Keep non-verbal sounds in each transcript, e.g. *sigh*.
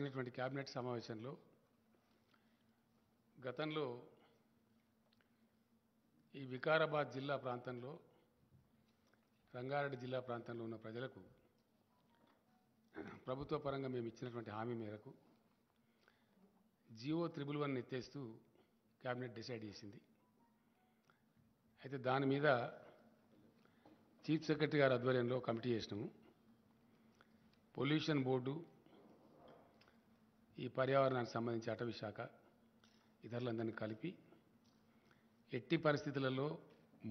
జరిగినటువంటి క్యాబినెట్ సమావేశంలో గతంలో ఈ వికారాబాద్ జిల్లా ప్రాంతంలో రంగారెడ్డి జిల్లా ప్రాంతంలో ఉన్న ప్రజలకు ప్రభుత్వ పరంగా మేము ఇచ్చినటువంటి హామీ మేరకు జియో త్రిబుల్ వన్ ఎత్తేస్తూ క్యాబినెట్ డిసైడ్ చేసింది అయితే దాని మీద చీఫ్ సెక్రటరీ గారి ఆధ్వర్యంలో కమిటీ చేసినాము పొల్యూషన్ బోర్డు ఈ పర్యావరణానికి సంబంధించి అటవీశాఖ ఇతరులందరినీ కలిపి ఎట్టి పరిస్థితులలో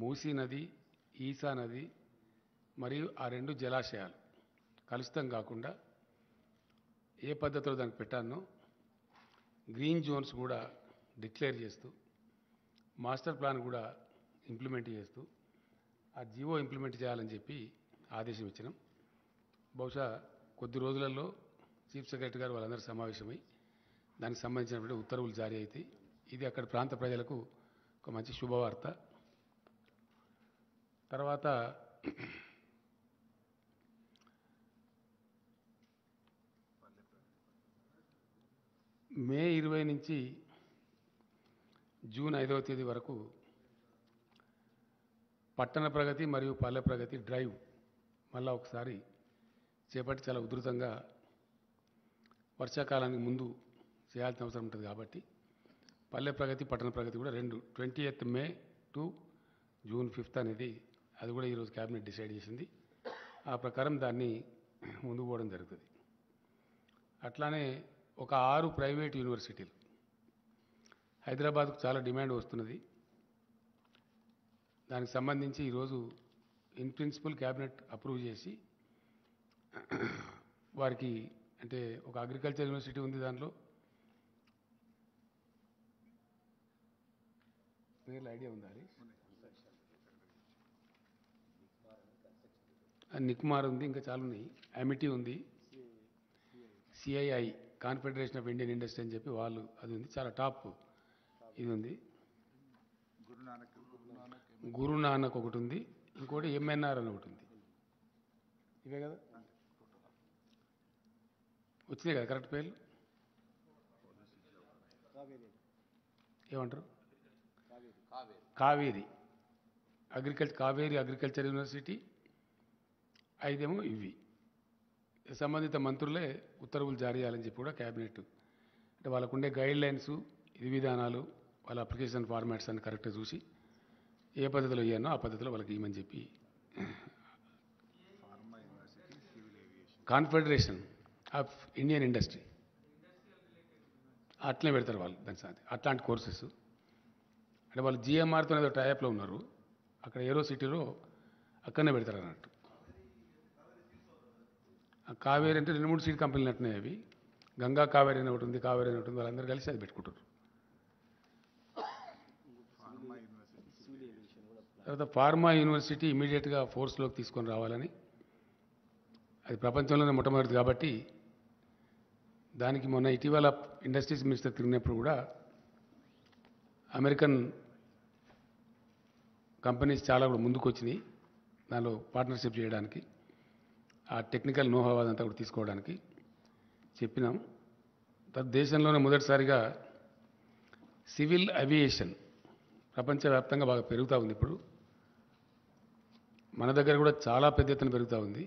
మూసీ నది ఈసా నది మరియు ఆ రెండు జలాశయాలు కలుషితం కాకుండా ఏ పద్ధతిలో దానికి పెట్టానో గ్రీన్ జోన్స్ కూడా డిక్లేర్ చేస్తూ మాస్టర్ ప్లాన్ కూడా ఇంప్లిమెంట్ చేస్తూ ఆ జీవో ఇంప్లిమెంట్ చేయాలని చెప్పి ఆదేశం ఇచ్చినాం బహుశా కొద్ది రోజులలో చీఫ్ సెక్రటరీ గారు వాళ్ళందరూ సమావేశమై దానికి సంబంధించినటువంటి ఉత్తర్వులు జారీ అవుతాయి ఇది అక్కడ ప్రాంత ప్రజలకు ఒక మంచి శుభవార్త తర్వాత మే ఇరవై నుంచి జూన్ ఐదవ తేదీ వరకు పట్టణ ప్రగతి మరియు పల్లె ప్రగతి డ్రైవ్ మళ్ళా ఒకసారి చేపట్టి చాలా ఉధృతంగా వర్షాకాలానికి ముందు చేయాల్సిన అవసరం ఉంటుంది కాబట్టి పల్లె ప్రగతి పట్టణ ప్రగతి కూడా రెండు twenty eighth May to June fifth అనేది అది కూడా ఈరోజు క్యాబినెట్ డిసైడ్ చేసింది ఆ ప్రకారం దాన్ని ముందుకు పోవడం జరుగుతుంది అట్లానే ఒక ఆరు ప్రైవేట్ యూనివర్సిటీలు హైదరాబాద్కు చాలా డిమాండ్ వస్తున్నది దానికి సంబంధించి ఈరోజు ఇన్ ప్రిన్సిపల్ క్యాబినెట్ అప్రూవ్ చేసి వారికి అంటే ఒక అగ్రికల్చర్ యూనివర్సిటీ ఉంది దాంట్లో ఐడియా ఉందా అది నిక్మార్ ఉంది ఇంకా చాలా ఉన్నాయి అమిటీ e ఉంది CII Confederation of Indian Industry అని చెప్పి వాళ్ళు అది ఉంది చాలా టాప్ ఇది ఉంది గురునానక్ ఒకటి ఉంది ఇంకోటి ఎంఎన్ఆర్ అని ఒకటి ఉంది ఇవే కదా వచ్చినాయి కదా కరెక్ట్ పేర్లు ఏమంటారు Kaveri agriculture Kaveri agriculture university ఐదేమో ఇవి సంబంధిత మంత్రులే ఉత్తర్వులు జారీ చేయాలని చెప్పి కూడా క్యాబినెట్ అంటే వాళ్ళకు ఉండే గైడ్ లైన్స్ ఇది విధానాలు వాళ్ళ అప్లికేషన్ ఫార్మాట్స్ అని కరెక్ట్గా చూసి ఏ పద్ధతిలో ఇవ్వనో ఆ పద్ధతిలో వాళ్ళకి ఇవ్వమని చెప్పి కాన్ఫెడరేషన్ ఆఫ్ ఇండియన్ ఇండస్ట్రీ అట్లనే పెడతారు వాళ్ళు దాని సంగతి అట్లాంటి కోర్సెస్ అంటే వాళ్ళు జిఎంఆర్తో ఏదో టైప్లో ఉన్నారు అక్కడ ఏరో సిటీలో అక్కడనే పెడతారు అన్నట్టు కావేరి అంటే రెండు మూడు సీట్ కంపెనీలు అట్నే అవి గంగా కావేరి అని ఒకటి ఉంది కావేరి అని ఒకటి ఉంది వాళ్ళందరూ కలిసి అది పెట్టుకుంటారు తర్వాత ఫార్మా యూనివర్సిటీ ఇమీడియట్గా ఫోర్స్లోకి తీసుకొని రావాలని అది ప్రపంచంలోనే మొట్టమొదటిది కాబట్టి దానికి మొన్న ఇటీవల ఇండస్ట్రీస్ మినిస్టర్ తిరిగినప్పుడు కూడా అమెరికన్ కంపెనీస్ చాలా కూడా ముందుకు వచ్చినాయి దానిలో పార్ట్నర్షిప్ చేయడానికి ఆ టెక్నికల్ నోహావ్ కూడా తీసుకోవడానికి చెప్పినాం దేశంలోనే మొదటిసారిగా సివిల్ అవియేషన్ ప్రపంచవ్యాప్తంగా బాగా పెరుగుతూ ఉంది ఇప్పుడు మన దగ్గర కూడా చాలా పెద్ద ఎత్తున పెరుగుతూ ఉంది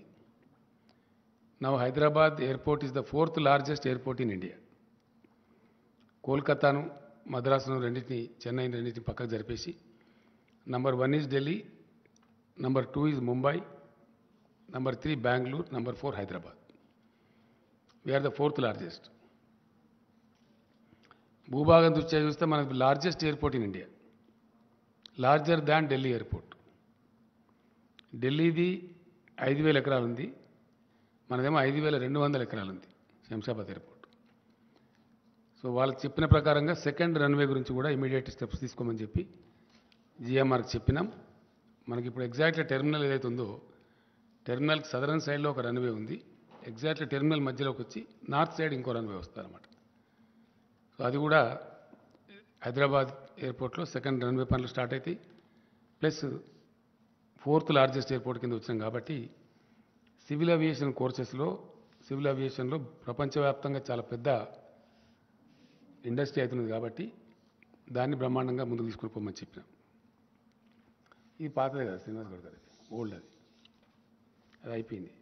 now Hyderabad airport is the fourth largest airport in India కోల్కతాను మద్రాసును రెండింటిని చెన్నై రెండింటిని పక్కకు జరిపేసి number one is Delhi number two is Mumbai number three Bengaluru number four Hyderabad we're the fourth largest భూభాగం దృష్ట్యా చూస్తే మన largest airport in India larger than Delhi airport ఢిల్లీది ఐదు వేల ఎకరాలు ఉంది మనదేమో ఐదు వేల రెండు వందల ఎకరాలు ఉంది శంషాబాద్ ఎయిర్పోర్ట్ సో వాళ్ళు చెప్పిన ప్రకారంగా సెకండ్ రన్వే గురించి కూడా ఇమీడియట్ స్టెప్స్ తీసుకోమని చెప్పి జిఎంఆర్కి చెప్పినాం మనకి ఇప్పుడు ఎగ్జాక్ట్లీ టెర్మినల్ ఏదైతే ఉందో టెర్మినల్కి సదరన్ సైడ్లో ఒక రన్వే ఉంది ఎగ్జాక్ట్లీ టెర్మినల్ మధ్యలోకి వచ్చి నార్త్ సైడ్ ఇంకో రన్వే అనమాట సో అది కూడా హైదరాబాద్ ఎయిర్పోర్ట్లో సెకండ్ రన్వే పనులు స్టార్ట్ అవుతాయి ప్లస్ ఫోర్త్ లార్జెస్ట్ ఎయిర్పోర్ట్ కింద వచ్చాం కాబట్టి సివిల్ అవియేషన్ కోర్సెస్లో సివిల్ అవియేషన్లో ప్రపంచవ్యాప్తంగా చాలా పెద్ద ఇండస్ట్రీ అవుతున్నది కాబట్టి దాన్ని బ్రహ్మాండంగా ముందుకు తీసుకుని పోమని చెప్పిన ఇది పాతదే కదా శ్రీనివాస్ గౌడ్ గారి ఓల్డ్ అది అది అయిపోయింది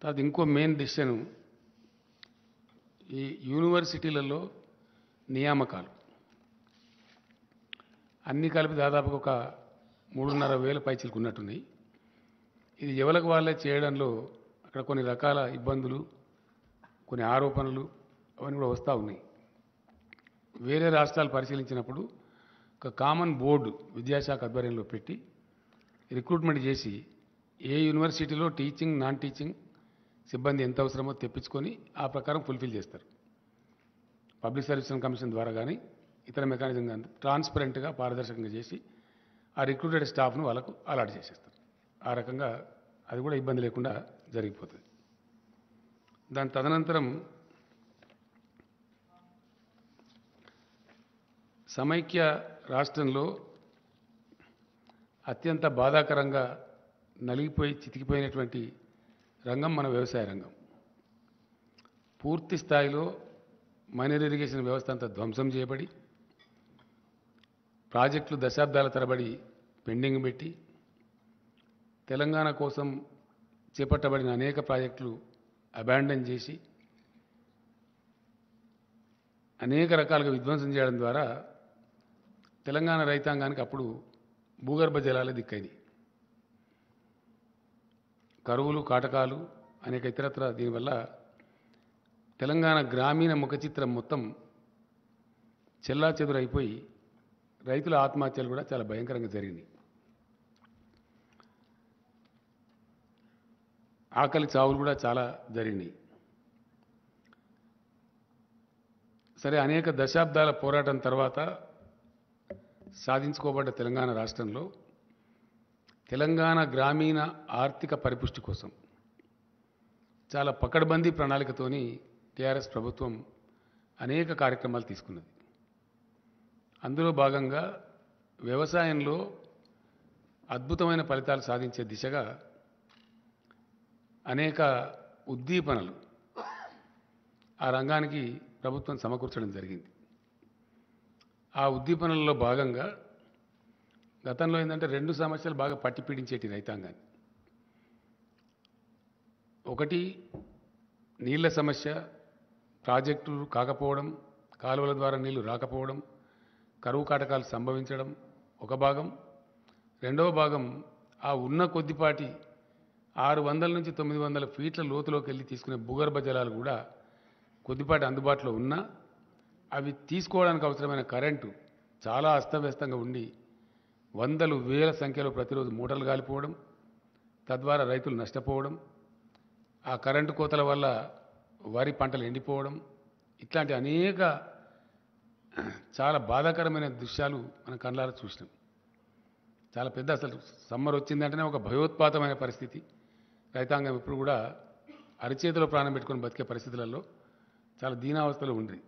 తర్వాత ఇంకో మెయిన్ డిసిషన్ ఈ యూనివర్సిటీలలో నియామకాలు అన్నీ కలిపి దాదాపుగా ఒక మూడున్నర వేల పైచీలకు ఉన్నట్టున్నాయి ఇది ఎవరికి వాళ్ళే చేయడంలో అక్కడ కొన్ని రకాల ఇబ్బందులు కొన్ని ఆరోపణలు అవన్నీ కూడా వస్తూ ఉన్నాయి వేరే రాష్ట్రాలు పరిశీలించినప్పుడు ఒక కామన్ బోర్డు విద్యాశాఖ ఆధ్వర్యంలో పెట్టి రిక్రూట్మెంట్ చేసి ఏ యూనివర్సిటీలో టీచింగ్ నాన్ టీచింగ్ సిబ్బంది ఎంత అవసరమో తెప్పించుకొని ఆ ప్రకారం ఫుల్ఫిల్ చేస్తారు పబ్లిక్ సర్వీస్ కమిషన్ ద్వారా కానీ ఇతర మెకానిజం కానీ ట్రాన్స్పరెంట్గా పారదర్శకంగా చేసి ఆ రిక్రూటెడ్ స్టాఫ్ను వాళ్ళకు అలాట్ చేసేస్తారు ఆ రకంగా అది కూడా ఇబ్బంది లేకుండా జరిగిపోతుంది దాని తదనంతరం సమైక్య రాష్ట్రంలో అత్యంత బాధాకరంగా నలిగిపోయి చితికిపోయినటువంటి రంగం మన వ్యవసాయ రంగం పూర్తి స్థాయిలో మైనర్ ఇరిగేషన్ వ్యవస్థ అంతా ధ్వంసం చేయబడి ప్రాజెక్టులు దశాబ్దాల తరబడి పెండింగ్ పెట్టి తెలంగాణ కోసం చేపట్టబడిన అనేక ప్రాజెక్టులు అబాండన్ చేసి అనేక రకాలుగా విధ్వంసం చేయడం ద్వారా తెలంగాణ రైతాంగానికి అప్పుడు భూగర్భ జలాలే దిక్కైంది కరువులు కాటకాలు అనేక ఇతరత్ర దీనివల్ల తెలంగాణ గ్రామీణ ముఖ చిత్రం మొత్తం చెల్లా చెదురైపోయి రైతుల ఆత్మహత్యలు కూడా చాలా భయంకరంగా జరిగినాయి ఆకలి చావులు కూడా చాలా జరిగినాయి సరే అనేక దశాబ్దాల పోరాటం తర్వాత సాధించుకోబడ్డ తెలంగాణ రాష్ట్రంలో తెలంగాణ గ్రామీణ ఆర్థిక పరిపుష్టి కోసం చాలా పకడ్బందీ ప్రణాళికతోని టీఆర్ఎస్ ప్రభుత్వం అనేక కార్యక్రమాలు తీసుకున్నది అందులో భాగంగా వ్యవసాయంలో అద్భుతమైన ఫలితాలు సాధించే దిశగా అనేక ఉద్దీపనలు ఆ రంగానికి ప్రభుత్వం సమకూర్చడం జరిగింది ఆ ఉద్దీపనల్లో భాగంగా గతంలో ఏంటంటే రెండు సమస్యలు బాగా పట్టిపీడించేటి రైతాంగాన్ని ఒకటి నీళ్ల సమస్య ప్రాజెక్టులు కాకపోవడం కాలువల ద్వారా నీళ్లు రాకపోవడం కరువు కాటకాలు సంభవించడం ఒక భాగం రెండవ భాగం ఆ ఉన్న కొద్దిపాటి ఆరు వందల నుంచి తొమ్మిది వందల ఫీట్ల లోతులోకి వెళ్ళి తీసుకునే భూగర్భ జలాలు కూడా కొద్దిపాటి అందుబాటులో ఉన్నా అవి తీసుకోవడానికి అవసరమైన కరెంటు చాలా అస్తవ్యస్తంగా ఉండి వందలు వేల సంఖ్యలో ప్రతిరోజు మూటలు కాలిపోవడం తద్వారా రైతులు నష్టపోవడం ఆ కరెంటు కోతల వల్ల వరి పంటలు ఎండిపోవడం ఇట్లాంటి అనేక చాలా బాధాకరమైన దృశ్యాలు మన కళ్ళారా చూసినాం చాలా పెద్ద అసలు సమ్మర్ వచ్చిందంటేనే ఒక భయోత్పాతమైన పరిస్థితి రైతాంగం ఎప్పుడు కూడా అరిచేతిలో ప్రాణం పెట్టుకుని బతికే పరిస్థితులలో చాలా దీనావస్థలు ఉంది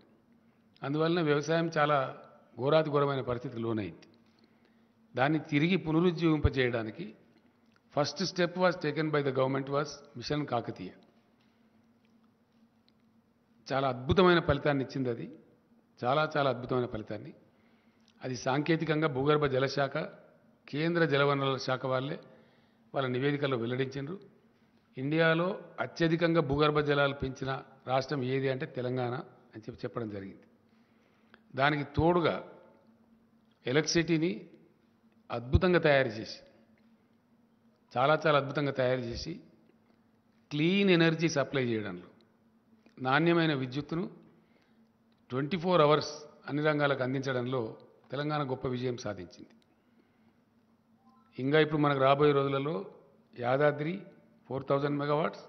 అందువలన వ్యవసాయం చాలా ఘోరాతి ఘోరమైన పరిస్థితి లోనైంది దాన్ని తిరిగి పునరుజ్జీవింపజేయడానికి first step was taken by the government was mission Kakatiya చాలా అద్భుతమైన ఫలితాన్ని ఇచ్చింది అది చాలా చాలా అద్భుతమైన ఫలితాన్ని అది సాంకేతికంగా భూగర్భ జలశాఖ కేంద్ర జలవనరుల శాఖ వాళ్ళే వాళ్ళ నివేదికలో వెల్లడించారు ఇండియాలో అత్యధికంగా భూగర్భ జలాలు పెంచిన రాష్ట్రం ఏది అంటే తెలంగాణ అని చెప్పి చెప్పడం జరిగింది దానికి తోడుగా ఎలక్ట్రిసిటీని అద్భుతంగా తయారు చేసి చాలా చాలా అద్భుతంగా తయారు చేసి క్లీన్ ఎనర్జీ సప్లై చేయడంలో నాణ్యమైన విద్యుత్తును ట్వంటీ ఫోర్ అవర్స్ అన్ని రంగాలకు అందించడంలో తెలంగాణ గొప్ప విజయం సాధించింది ఇంకా ఇప్పుడు మనకు రాబోయే రోజులలో Yadadri four thousand megawatts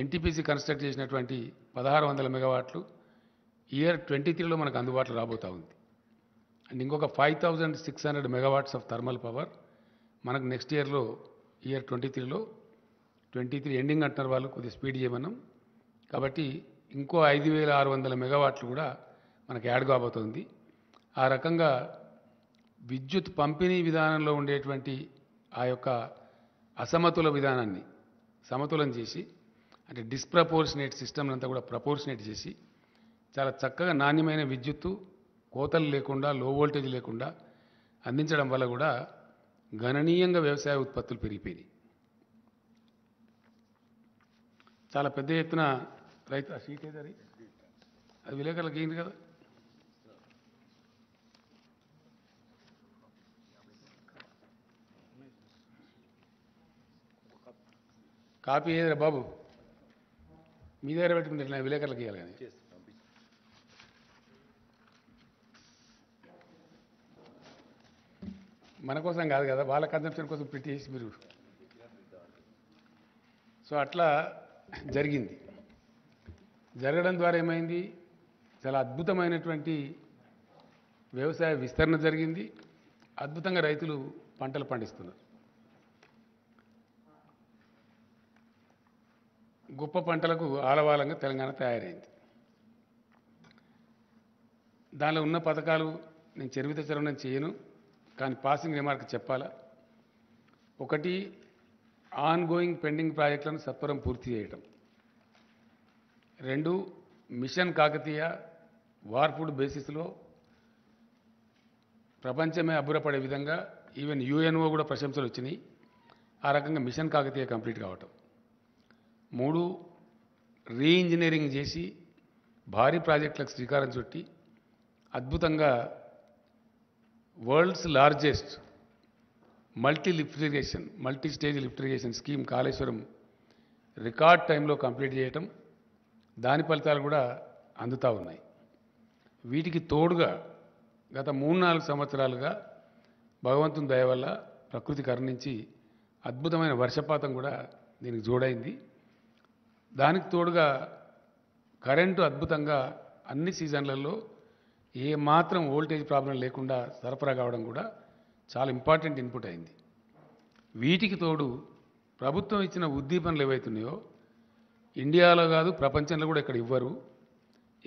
NTPC construct చేసినటువంటి పదహారు వందల మెగావాట్లు ఇయర్ ట్వంటీ త్రీలో మనకు అందుబాటులో రాబోతూ ఉంది అండ్ ఇంకొక five thousand six hundred megawatts of thermal power మనకు నెక్స్ట్ ఇయర్లో ఇయర్ ట్వంటీ త్రీలో ట్వంటీ త్రీ ఎండింగ్ అంటున్నారు వాళ్ళు కొద్దిగా స్పీడ్ చేయమన్నాం కాబట్టి ఇంకో ఐదు వేల ఆరు వందల మెగావాట్లు కూడా మనకు యాడ్ కాబోతుంది ఆ రకంగా విద్యుత్ పంపిణీ విధానంలో ఉండేటువంటి ఆ యొక్క అసమతుల విధానాన్ని సమతులం చేసి అంటే డిస్ప్రపోర్షనేట్ సిస్టమ్ అంతా కూడా ప్రపోర్షనేట్ చేసి చాలా చక్కగా నాణ్యమైన విద్యుత్తు కోతలు లేకుండా లో వోల్టేజ్ లేకుండా అందించడం వల్ల కూడా గణనీయంగా వ్యవసాయ ఉత్పత్తులు పెరిగిపోయినాయి చాలా పెద్ద ఎత్తున రైతు సీట్ ఏదరి అది విలేకరులకు ఏంటి కదా కాపీ ఏదిరా బాబు మీ దగ్గర పెట్టుకుంటే విలేకరులకు ఇవ్వాలి కానీ మన కోసం కాదు కదా వాళ్ళ కన్సెప్షన్ కోసం పెట్టేసి మీరు సో అట్లా జరిగింది జరగడం ద్వారా ఏమైంది చాలా అద్భుతమైనటువంటి వ్యవసాయ విస్తరణ జరిగింది అద్భుతంగా రైతులు పంటలు పండిస్తున్నారు గొప్ప పంటలకు ఆలవాలంగా తెలంగాణ తయారైంది దానిలో ఉన్న పథకాలు నేను చరిమిత చరవణం చేయను కానీ పాసింగ్ రిమార్క్ చెప్పాలా ఒకటి ఆన్ గోయింగ్ పెండింగ్ ప్రాజెక్టులను సత్వరం పూర్తి చేయటం రెండు మిషన్ కాకతీయ వార్పుడ్ బేసిస్లో ప్రపంచమే అబ్బురపడే విధంగా ఈవెన్ యుఎన్ఓ కూడా ప్రశంసలు వచ్చినాయి ఆ రకంగా మిషన్ కాకతీయ కంప్లీట్ కావటం మూడు రీ ఇంజనీరింగ్ చేసి భారీ ప్రాజెక్టులకు శ్రీకారం చుట్టి అద్భుతంగా world's largest multi lift irrigation multi stage lift irrigation scheme Kaleshwaram record టైంలో కంప్లీట్ చేయటం దాని ఫలితాలు కూడా అందుతూ ఉన్నాయి వీటికి తోడుగా గత మూడు నాలుగు సంవత్సరాలుగా భగవంతుని దయ వల్ల ప్రకృతి కరుణించి అద్భుతమైన వర్షపాతం కూడా దీనికి జోడైంది దానికి తోడుగా కరెంటు అద్భుతంగా అన్ని సీజన్లలో ఏ మాత్రం వోల్టేజ్ ప్రాబ్లం లేకుండా సరఫరా కావడం కూడా చాలా ఇంపార్టెంట్ ఇన్పుట్ అయింది వీటికి తోడు ప్రభుత్వం ఇచ్చిన ఉద్దీపనలు ఏవైతున్నాయో ఇండియాలో కాదు ప్రపంచంలో కూడా ఇక్కడ ఇవ్వరు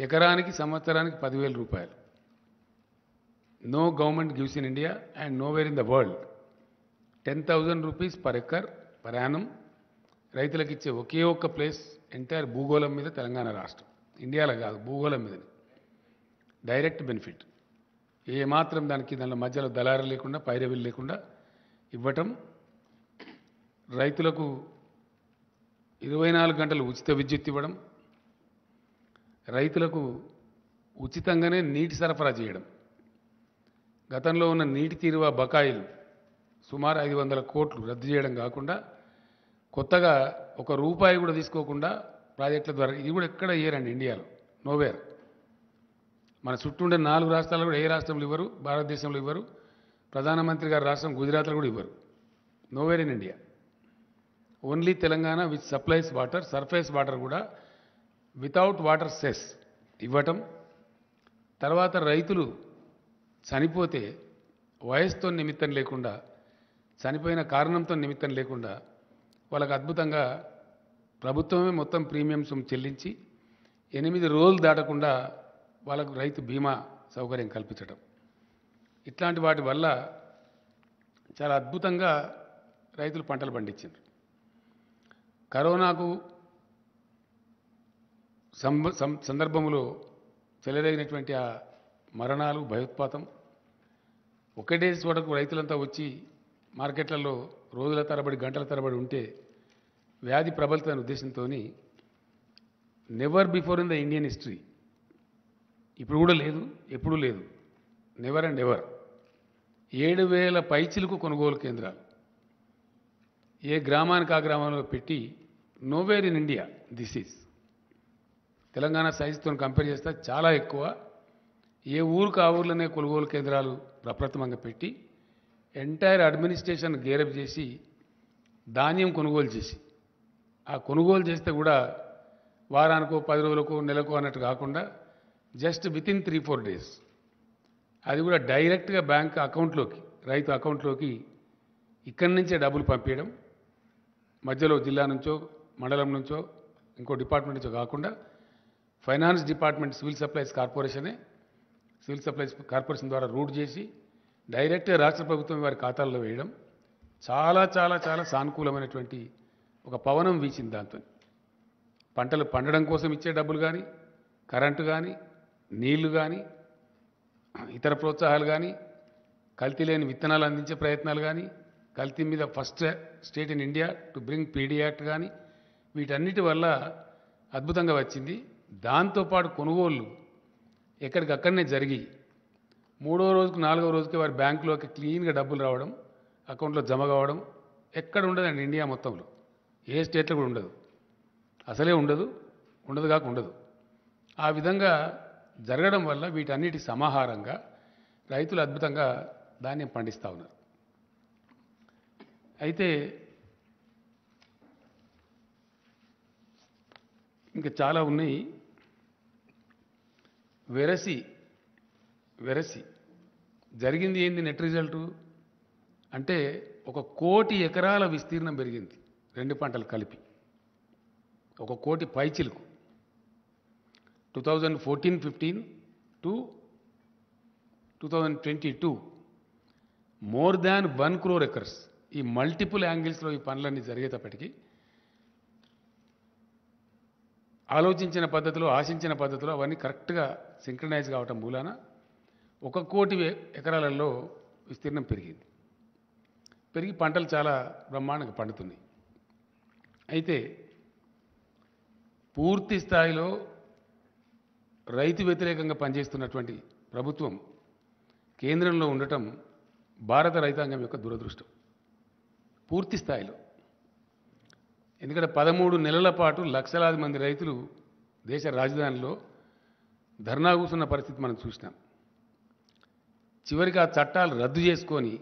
ఎకరానికి సంవత్సరానికి పదివేల రూపాయలు no government gives in India and nowhere in the world ten thousand rupees per acre per annum రైతులకు ఇచ్చే ఒకే ఒక్క ప్లేస్ ఎంటైర్ భూగోళం మీద తెలంగాణ రాష్ట్రం ఇండియాలో కాదు భూగోళం మీద డైరెక్ట్ బెనిఫిట్ ఏమాత్రం దానికి దాని మధ్యలో దళారు లేకుండా పైరవి లేకుండా ఇవ్వటం రైతులకు ఇరవై నాలుగు గంటలు ఉచిత విద్యుత్ ఇవ్వడం రైతులకు ఉచితంగానే నీటి సరఫరా చేయడం గతంలో ఉన్న నీటి తీరువ బకాయిలు సుమారు ఐదు వందల కోట్లు రద్దు చేయడం కాకుండా కొత్తగా ఒక రూపాయి కూడా తీసుకోకుండా ప్రాజెక్టుల ద్వారా ఇది కూడా ఎక్కడ ఇయ్యరండి ఇండియాలో నోవేర్ మన చుట్టూ ఉండే నాలుగు రాష్ట్రాలు కూడా ఏ రాష్ట్రంలో ఇవ్వరు భారతదేశంలో ఇవ్వరు ప్రధానమంత్రి గారి రాష్ట్రం గుజరాత్లో కూడా ఇవ్వరు nowhere in India only Telangana with supplies water surface water కూడా వితౌట్ వాటర్ సెస్ ఇవ్వటం తర్వాత రైతులు చనిపోతే వయసుతో నిమిత్తం లేకుండా చనిపోయిన కారణంతో నిమిత్తం లేకుండా వాళ్ళకు అద్భుతంగా ప్రభుత్వమే మొత్తం ప్రీమియం సొమ్ము చెల్లించి ఎనిమిది రోజులు దాటకుండా వాళ్ళకు రైతు బీమా సౌకర్యం కల్పించడం ఇట్లాంటి వాటి వల్ల చాలా అద్భుతంగా రైతులు పంటలు పండించారు కరోనాకు సందర్భంలో చెలరేగినటువంటి ఆ మరణాలు భయోత్పాతం ఒకటే చోటకు రైతులంతా వచ్చి మార్కెట్లలో రోజుల తరబడి గంటల తరబడి ఉంటే వ్యాధి ప్రబలుతున్న ఉద్దేశంతో never before in the Indian history ఇప్పుడు కూడా లేదు ఎప్పుడూ లేదు నెవర్ అండ్ ఎవర్ ఏడు వేల పైచిలకు కొనుగోలు కేంద్రాలు ఏ గ్రామానికి ఆ గ్రామంలో పెట్టి nowhere in India this is Telangana సైజ్తో కంపేర్ చేస్తే చాలా ఎక్కువ ఏ ఊరుకు ఆ ఊర్లోనే కొనుగోలు కేంద్రాలు ప్రప్రథమంగా పెట్టి ఎంటైర్ అడ్మినిస్ట్రేషన్ గేరప్ చేసి ధాన్యం కొనుగోలు చేసి ఆ కొనుగోలు చేస్తే కూడా వారానికో పది రోజులకు నెలకు అన్నట్టు కాకుండా just within three four days అది కూడా డైరెక్ట్గా బ్యాంక్ అకౌంట్లోకి రైతు అకౌంట్లోకి ఇక్కడి నుంచే డబ్బులు పంపించడం మధ్యలో జిల్లా నుంచో మండలం నుంచో ఇంకో డిపార్ట్మెంట్ నుంచో కాకుండా ఫైనాన్స్ డిపార్ట్మెంట్ సివిల్ సప్లైస్ కార్పొరేషనే సివిల్ సప్లైస్ కార్పొరేషన్ ద్వారా రూట్ చేసి డైరెక్ట్గా రాష్ట్ర ప్రభుత్వం వారి ఖాతాల్లో వేయడం చాలా చాలా చాలా సానుకూలమైనటువంటి ఒక పవనం వీచింది దాంతో పంటలు పండడం కోసం ఇచ్చే డబ్బులు కానీ కరెంటు కానీ నీళ్లు కానీ ఇతర ప్రోత్సాహాలు కానీ కల్తీ లేని విత్తనాలు అందించే ప్రయత్నాలు కానీ కల్తీ మీద first state in India to bring PD Act కానీ వీటన్నిటి వల్ల అద్భుతంగా వచ్చింది దాంతోపాటు కొనుగోళ్ళు ఎక్కడికక్కడనే జరిగి మూడో రోజుకు నాలుగో రోజుకి వారి బ్యాంకులోకి క్లీన్గా డబ్బులు రావడం అకౌంట్లో జమ కావడం ఎక్కడ ఉండదండి ఇండియా మొత్తంలో ఏ స్టేట్లో కూడా ఉండదు అసలే ఉండదు ఉండదు కాక ఉండదు ఆ విధంగా జరగడం వల్ల వీటన్నిటి సమాహారంగా రైతులు అద్భుతంగా ధాన్యం పండిస్తూ ఉన్నారు అయితే ఇంకా చాలా ఉన్నాయి వెరసి వెరసి జరిగింది ఏంది నెట్ రిజల్టు అంటే ఒక కోటి ఎకరాల విస్తీర్ణం పెరిగింది రెండు పంటలు కలిపి ఒక కోటి పైచిలకు two thousand fourteen fifteen to two thousand twenty two more than one crore acres ఈ మల్టిపుల్ యాంగిల్స్లో ఈ పనులన్నీ జరిగేటప్పటికీ ఆలోచించిన పద్ధతిలో ఆశించిన పద్ధతిలో అవన్నీ కరెక్ట్గా సింక్రనైజ్ కావటం మూలాన ఒక కోటి ఎకరాలలో విస్తీర్ణం పెరిగింది పెరిగి పంటలు చాలా బ్రహ్మాండంగా పండుతున్నాయి అయితే పూర్తి స్థాయిలో రైతు వ్యతిరేకంగా పనిచేస్తున్నటువంటి ప్రభుత్వం కేంద్రంలో ఉండటం భారత రైతాంగం యొక్క దురదృష్టం పూర్తి స్థాయిలో ఎందుకంటే పదమూడు నెలల పాటు లక్షలాది మంది రైతులు దేశ రాజధానిలో ధర్నా కూసున్న పరిస్థితి మనం చూసినాం చివరికి ఆ చట్టాలు రద్దు చేసుకొని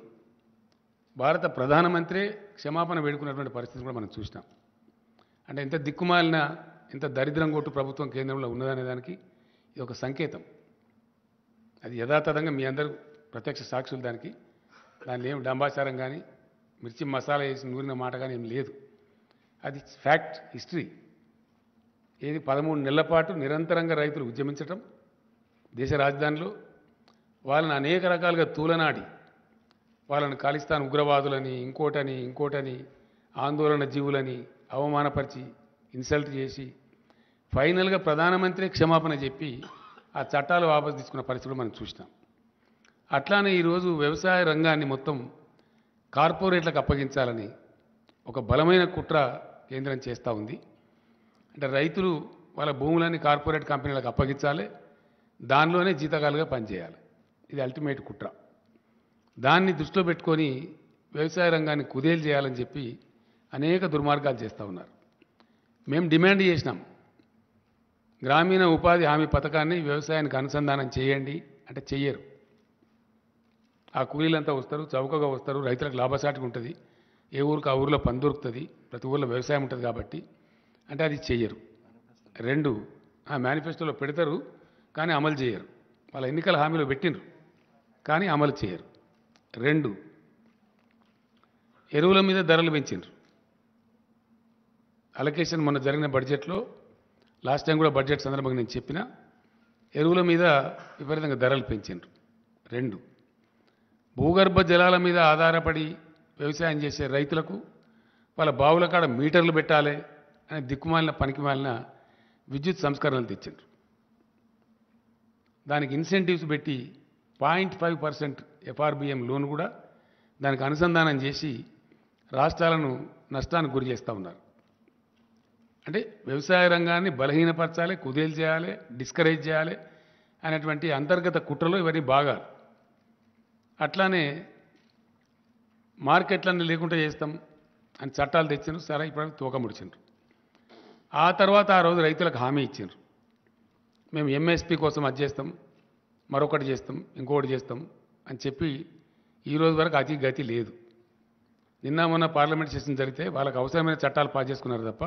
భారత ప్రధానమంత్రే క్షమాపణ వేడుకున్నటువంటి పరిస్థితి కూడా మనం చూసినాం అంటే ఎంత దిక్కుమాలిన ఎంత దరిద్రం కొట్టు ప్రభుత్వం కేంద్రంలో ఉన్నదనే దానికి ఇది ఒక సంకేతం అది యథాతథంగా మీ అందరూ ప్రత్యక్ష సాక్షులు దానికి దానిలో ఏం డంబాచారం కానీ మిర్చి మసాలా వేసి నూరిన మాట కానీ ఏం లేదు అది ఫ్యాక్ట్ హిస్టరీ ఏది పదమూడు నెలల పాటు నిరంతరంగా రైతులు ఉద్యమించటం దేశ రాజధానిలో వాళ్ళని అనేక రకాలుగా తూలనాడి వాళ్ళని ఖాళీస్థాన్ ఉగ్రవాదులని ఇంకోటని ఇంకోటని ఆందోళన జీవులని అవమానపరిచి ఇన్సల్ట్ చేసి ఫైనల్గా ప్రధానమంత్రి క్షమాపణ చెప్పి ఆ చట్టాలు వాపసు తీసుకున్న పరిస్థితులు మనం చూసినాం అట్లానే ఈరోజు వ్యవసాయ రంగాన్ని మొత్తం కార్పొరేట్లకు అప్పగించాలని ఒక బలమైన కుట్ర కేంద్రం చేస్తూ ఉంది అంటే రైతులు వాళ్ళ భూములన్నీ కార్పొరేట్ కంపెనీలకు అప్పగించాలి దానిలోనే జీతకాలుగా పనిచేయాలి ఇది అల్టిమేట్ కుట్ర దాన్ని దృష్టిలో పెట్టుకొని వ్యవసాయ రంగాన్ని కుదేలు చేయాలని చెప్పి అనేక దుర్మార్గాలు చేస్తూ ఉన్నారు మేము డిమాండ్ చేసినాం గ్రామీణ ఉపాధి హామీ పథకాన్ని వ్యవసాయానికి అనుసంధానం చేయండి అంటే చెయ్యరు ఆ కూలీలంతా వస్తారు చౌకగా వస్తారు రైతులకు లాభసాటిగా ఉంటుంది ఏ ఊరికి ఆ ఊరిలో పని దొరుకుతుంది ప్రతి ఊరిలో వ్యవసాయం ఉంటుంది కాబట్టి అంటే అది చెయ్యరు రెండు ఆ మేనిఫెస్టోలో పెడతారు కానీ అమలు చేయరు వాళ్ళ ఎన్నికల హామీలో పెట్టినరు కానీ అమలు చేయరు రెండు ఎరువుల మీద ధరలు పెంచిండ్రు అలొకేషన్ మొన్న జరిగిన బడ్జెట్లో లాస్ట్ టైం కూడా బడ్జెట్ సందర్భంగా నేను చెప్పిన ఎరువుల మీద విపరీతంగా ధరలు పెంచిండ్రు రెండు భూగర్భ జలాల మీద ఆధారపడి వ్యవసాయం చేసే రైతులకు వాళ్ళ బావుల కాడ మీటర్లు పెట్టాలి అనే దిక్కుమాలిన పనికిమాలిన విద్యుత్ సంస్కరణలు తెచ్చిండ్రు దానికి ఇన్సెంటివ్స్ పెట్టి point five percent FRBM loan కూడా దానికి అనుసంధానం చేసి రాష్ట్రాలను నష్టానికి గురి చేస్తూ ఉన్నారు అంటే వ్యవసాయ రంగాన్ని బలహీనపరచాలి కుదేలు చేయాలి డిస్కరేజ్ చేయాలి అనేటువంటి అంతర్గత కుట్రలో ఇవన్నీ బాగా అట్లానే మార్కెట్లన్నీ లేకుండా చేస్తాం అని చట్టాలు తెచ్చిండ్రు సరే ఇప్పుడు తూక ముడిచిండ్రు ఆ తర్వాత ఆ రోజు రైతులకు హామీ ఇచ్చిండ్రు మేము ఎంఎస్పి కోసం అది చేస్తాం మరొకటి చేస్తాం ఇంకొకటి చేస్తాం అని చెప్పి ఈరోజు వరకు అతి గతి లేదు నిన్న మొన్న పార్లమెంట్ సెషన్ జరిగితే వాళ్ళకి అవసరమైన చట్టాలు పాస్ చేసుకున్నారు తప్ప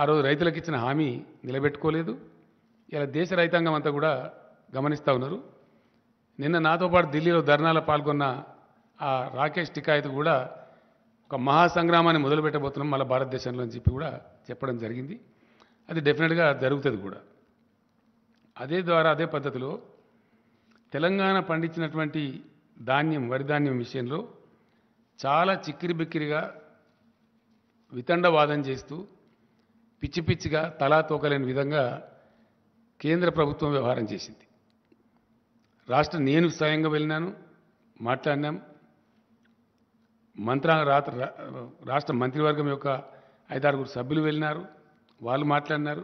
ఆ రోజు రైతులకు ఇచ్చిన హామీ నిలబెట్టుకోలేదు ఇలా దేశ రైతాంగం అంతా కూడా గమనిస్తూ ఉన్నారు నిన్న నాతో పాటు ఢిల్లీలో ధర్నాలో పాల్గొన్న ఆ రాకేష్ టికాయత్ కూడా ఒక మహాసంగ్రామాన్ని మొదలుపెట్టబోతున్నాం మళ్ళీ భారతదేశంలో అని చెప్పి కూడా చెప్పడం జరిగింది అది డెఫినెట్గా జరుగుతుంది కూడా అదే ద్వారా అదే పద్ధతిలో తెలంగాణ పండించినటువంటి ధాన్యం వరి ధాన్యం విషయంలో చాలా చిక్కిరి బిక్కిరిగా వితండవాదం చేస్తూ పిచ్చి పిచ్చిగా తలా తోకలేని విధంగా కేంద్ర ప్రభుత్వం వ్యవహారం చేసింది రాష్ట్ర నేను స్వయంగా వెళ్ళినాను మాట్లాడినాం మంత్ర రాష్ట్ర మంత్రివర్గం యొక్క ఐదారుగురు సభ్యులు వెళ్ళినారు వాళ్ళు మాట్లాడినారు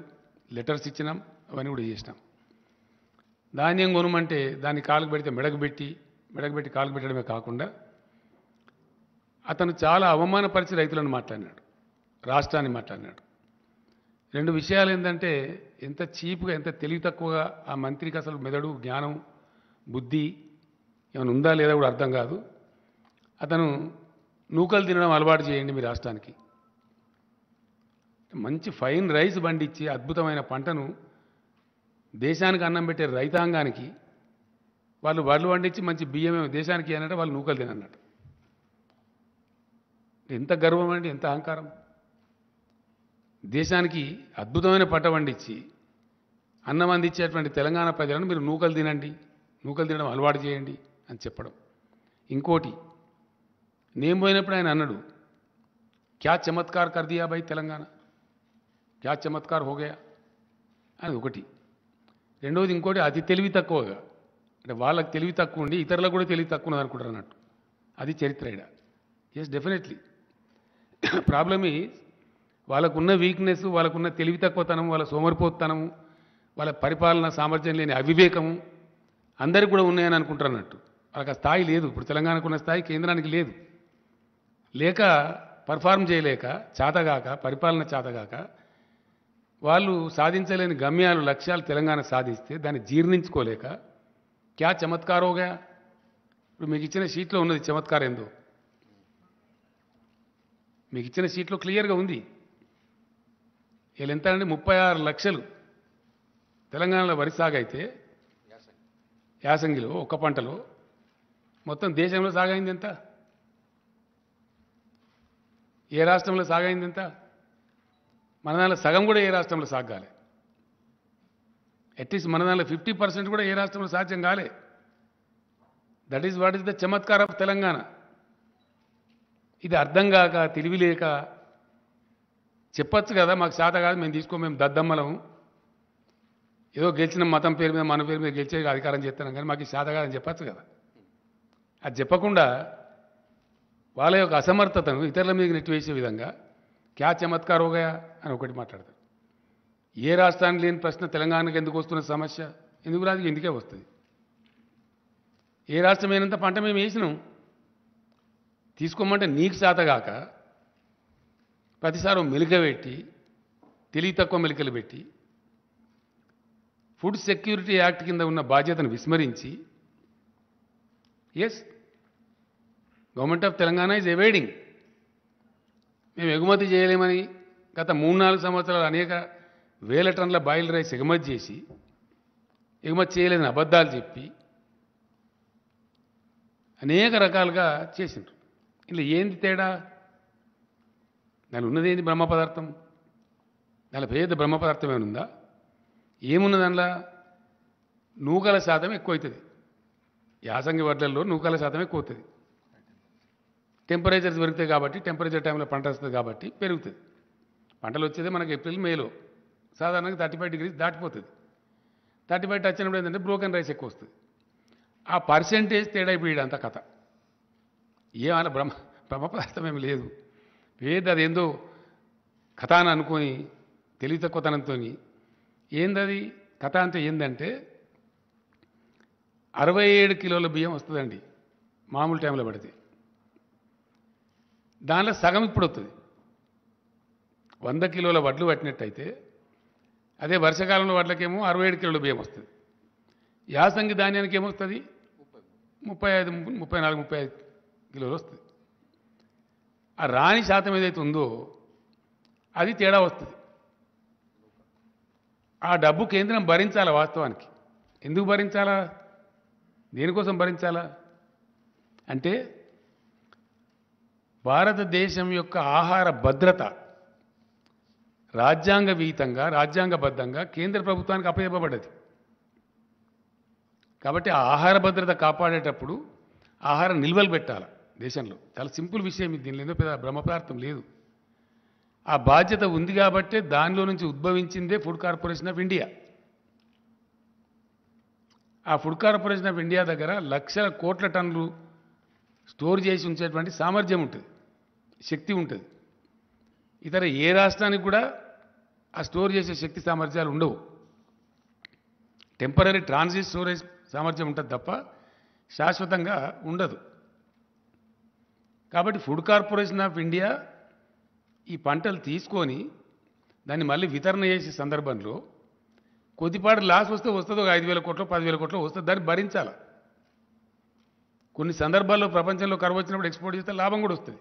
లెటర్స్ ఇచ్చినాం అవన్నీ కూడా చేసినాం ధాన్యం కొనమంటే దాన్ని కాలు పెడితే మెడగబెట్టి మెడగబెట్టి కాలు పెట్టడమే కాకుండా అతను చాలా అవమానపరిచి రైతులను మాట్లాడినాడు రాష్ట్రాన్ని మాట్లాడినాడు రెండు విషయాలు ఏంటంటే ఎంత చీప్గా ఎంత తెలివి తక్కువగా ఆ మంత్రికి అసలు మెదడు జ్ఞానం బుద్ధి ఏమైనా ఉందా లేదా కూడా అర్థం కాదు అతను నూకలు తినడం అలవాటు చేయండి మీ రాష్ట్రానికి మంచి ఫైన్ రైస్ పండించి అద్భుతమైన పంటను దేశానికి అన్నం పెట్టే రైతాంగానికి వాళ్ళు వడ్లు పండించి మంచి బియ్యం దేశానికి అన్నట్టు వాళ్ళు నూకలు తినన్నట్టు ఎంత గర్వం అండి ఎంత అహంకారం దేశానికి అద్భుతమైన పండించి అన్నం అందించేటువంటి తెలంగాణ ప్రజలను మీరు నూకలు తినండి నూకలు తినడం అలవాటు చేయండి అని చెప్పడం ఇంకోటి నేను పోయినప్పుడు ఆయన అన్నాడు క్యా చమత్కార్ కర్దియా బై తెలంగాణ క్యా చమత్కార్ హోగయా అది ఒకటి రెండవది ఇంకోటి అతి తెలివి తక్కువగా అంటే వాళ్ళకి తెలివి తక్కువ ఉండి ఇతరులకు కూడా తెలివి తక్కువ ఉన్నది అనుకుంటారు అన్నట్టు అది చరిత్ర ఇడ ఎస్ డెఫినెట్లీ ప్రాబ్లమ్ ఈజ్ వాళ్ళకున్న వీక్నెస్ వాళ్ళకున్న తెలివి తక్కువతనం వాళ్ళ సోమరిపోతనము వాళ్ళ పరిపాలన సామర్థ్యం లేని అవివేకము అందరికి కూడా ఉన్నాయని అనుకుంటున్నట్టు వాళ్ళకి ఆ స్థాయి లేదు ఇప్పుడు తెలంగాణకు ఉన్న స్థాయి కేంద్రానికి లేదు లేక పర్ఫార్మ్ చేయలేక చాతగాక పరిపాలన చాతగాక వాళ్ళు సాధించలేని గమ్యాలు లక్ష్యాలు తెలంగాణ సాధిస్తే దాన్ని జీర్ణించుకోలేక క్యా చమత్కారోగా ఇప్పుడు మీకు ఇచ్చిన షీట్లో ఉన్నది చమత్కారం ఎందు మీకు ఇచ్చిన షీట్లో క్లియర్గా ఉంది వీళ్ళు ఎంత అంటే ముప్పై ఆరు లక్షలు తెలంగాణలో వరి సాగైతే అయితే యాసంగిలో ఒక్క పంటలో మొత్తం దేశంలో సాగైంది ఎంత ఏ రాష్ట్రంలో సాగైంది ఎంత మన దానిలో సగం కూడా ఏ రాష్ట్రంలో సాగాలి అట్లీస్ట్ మన దానిలో ఫిఫ్టీ పర్సెంట్ కూడా ఏ రాష్ట్రంలో సాధ్యం కాలే that is what is the చమత్కార్ ఆఫ్ తెలంగాణ ఇది అర్థం కాక తెలివి లేక చెప్పచ్చు కదా మాకు శాత కాదు మేము తీసుకో మేము దద్దమ్మలం ఏదో గెలిచిన మతం పేరు మీద మన పేరు మీద గెలిచే అధికారం చేస్తున్నాం కానీ మాకు శాత కాదని చెప్పచ్చు కదా అది చెప్పకుండా వాళ్ళ యొక్క అసమర్థతను ఇతరుల మీద నెట్టివేసే విధంగా క్యా చమత్కార్ హోగా అని ఒకటి మాట్లాడతారు ఏ రాష్ట్రానికి లేని ప్రశ్న తెలంగాణకు ఎందుకు వస్తున్న సమస్య ఎందుకు రాదు ఎందుకే వస్తుంది ఏ రాష్ట్రమైనంత పంట మేము వేసినాం తీసుకోమంటే నీకు శాత కాక ప్రతిసారి పెట్టి తెలివి తక్కువ మెలికలు పెట్టి ఫుడ్ సెక్యూరిటీ యాక్ట్ కింద ఉన్న బాధ్యతను విస్మరించి yes government of Telangana is evading మేము ఎగుమతి చేయలేమని గత మూడు నాలుగు సంవత్సరాలు అనేక వేల టన్ల బాయిల్ రైస్ ఎగుమతి చేసి ఎగుమతి చేయలేదని అబద్ధాలు చెప్పి అనేక రకాలుగా చేసిండ్రు ఇలా ఏంది తేడా దాని ఉన్నదేంటి బ్రహ్మ పదార్థం దాని పేద బ్రహ్మ పదార్థం ఉందా ఏమున్న దానిలో నూకల శాతం ఎక్కువ అవుతుంది యాసంగి వడ్లల్లో నూకల శాతం ఎక్కువ అవుతుంది టెంపరేచర్స్ పెరుగుతాయి కాబట్టి టెంపరేచర్ టైంలో పంట వస్తుంది కాబట్టి పెరుగుతుంది పంటలు వచ్చేది మనకి ఏప్రిల్ మేలో సాధారణంగా థర్టీ ఫైవ్ డిగ్రీస్ దాటిపోతుంది థర్టీ ఫైవ్ టచ్ అయినప్పుడు ఏంటంటే బ్రోకెన్ రైస్ ఎక్కువ వస్తుంది ఆ పర్సెంటేజ్ తేడా అయిపోయాడు అంత కథ ఏమైనా బ్రహ్మ బ్రహ్మ పదార్థం ఏమి లేదు వేది అదేందో కథ అని అనుకొని తెలివి తక్కువతనంతో ఏందది కథ అంటే ఏందంటే అరవై ఏడు కిలోల బియ్యం వస్తుందండి మామూలు టైంలో పడితే దానిలో సగం ఇప్పుడు వస్తుంది వంద కిలోల వడ్లు పట్టినట్టయితే అదే వర్షాకాలంలో వడ్లకేమో అరవై ఏడు కిలోల బియ్యం వస్తుంది యాసంగి ధాన్యానికి ఏమొస్తుంది ముప్పై ఐదు ముప్పై నాలుగు ముప్పై ఐదు కిలోలు వస్తుంది ఆ రాణి శాతం ఏదైతే ఉందో అది తేడా వస్తుంది ఆ డబ్బు కేంద్రం భరించాలి వాస్తవానికి ఎందుకు భరించాలా దేనికోసం భరించాలా అంటే భారతదేశం యొక్క ఆహార భద్రత రాజ్యాంగ విహితంగా రాజ్యాంగబద్ధంగా కేంద్ర ప్రభుత్వానికి అప్పచెప్పబడ్డది కాబట్టి ఆహార భద్రత కాపాడేటప్పుడు ఆహార నిల్వలు పెట్టాలి దేశంలో చాలా సింపుల్ విషయం ఇది దీనిలో పెద్ద భ్రమప్రార్థం లేదు ఆ బాధ్యత ఉంది కాబట్టే దానిలో నుంచి ఉద్భవించిందే ఫుడ్ కార్పొరేషన్ ఆఫ్ ఇండియా ఆ ఫుడ్ కార్పొరేషన్ ఆఫ్ ఇండియా దగ్గర లక్షల కోట్ల టన్నులు స్టోర్ చేసి ఉంచేటువంటి సామర్థ్యం ఉంటుంది శక్తి ఉంటుంది ఇతర ఏ రాష్ట్రానికి కూడా ఆ స్టోర్ చేసే శక్తి సామర్థ్యాలు ఉండవు టెంపరీ ట్రాన్సిట్ స్టోరేజ్ సామర్థ్యం ఉంటుంది తప్ప శాశ్వతంగా ఉండదు కాబట్టి ఫుడ్ కార్పొరేషన్ ఆఫ్ ఇండియా ఈ పంటలు తీసుకొని దాన్ని మళ్ళీ వితరణ చేసే సందర్భంలో కొద్దిపాటి లాస్ వస్తే వస్తుంది ఒక ఐదు వేల కోట్లు పదివేల కోట్లు వస్తుంది దాన్ని భరించాలి కొన్ని సందర్భాల్లో ప్రపంచంలో కరువు వచ్చినప్పుడు ఎక్స్పోర్ట్ చేస్తే లాభం కూడా వస్తుంది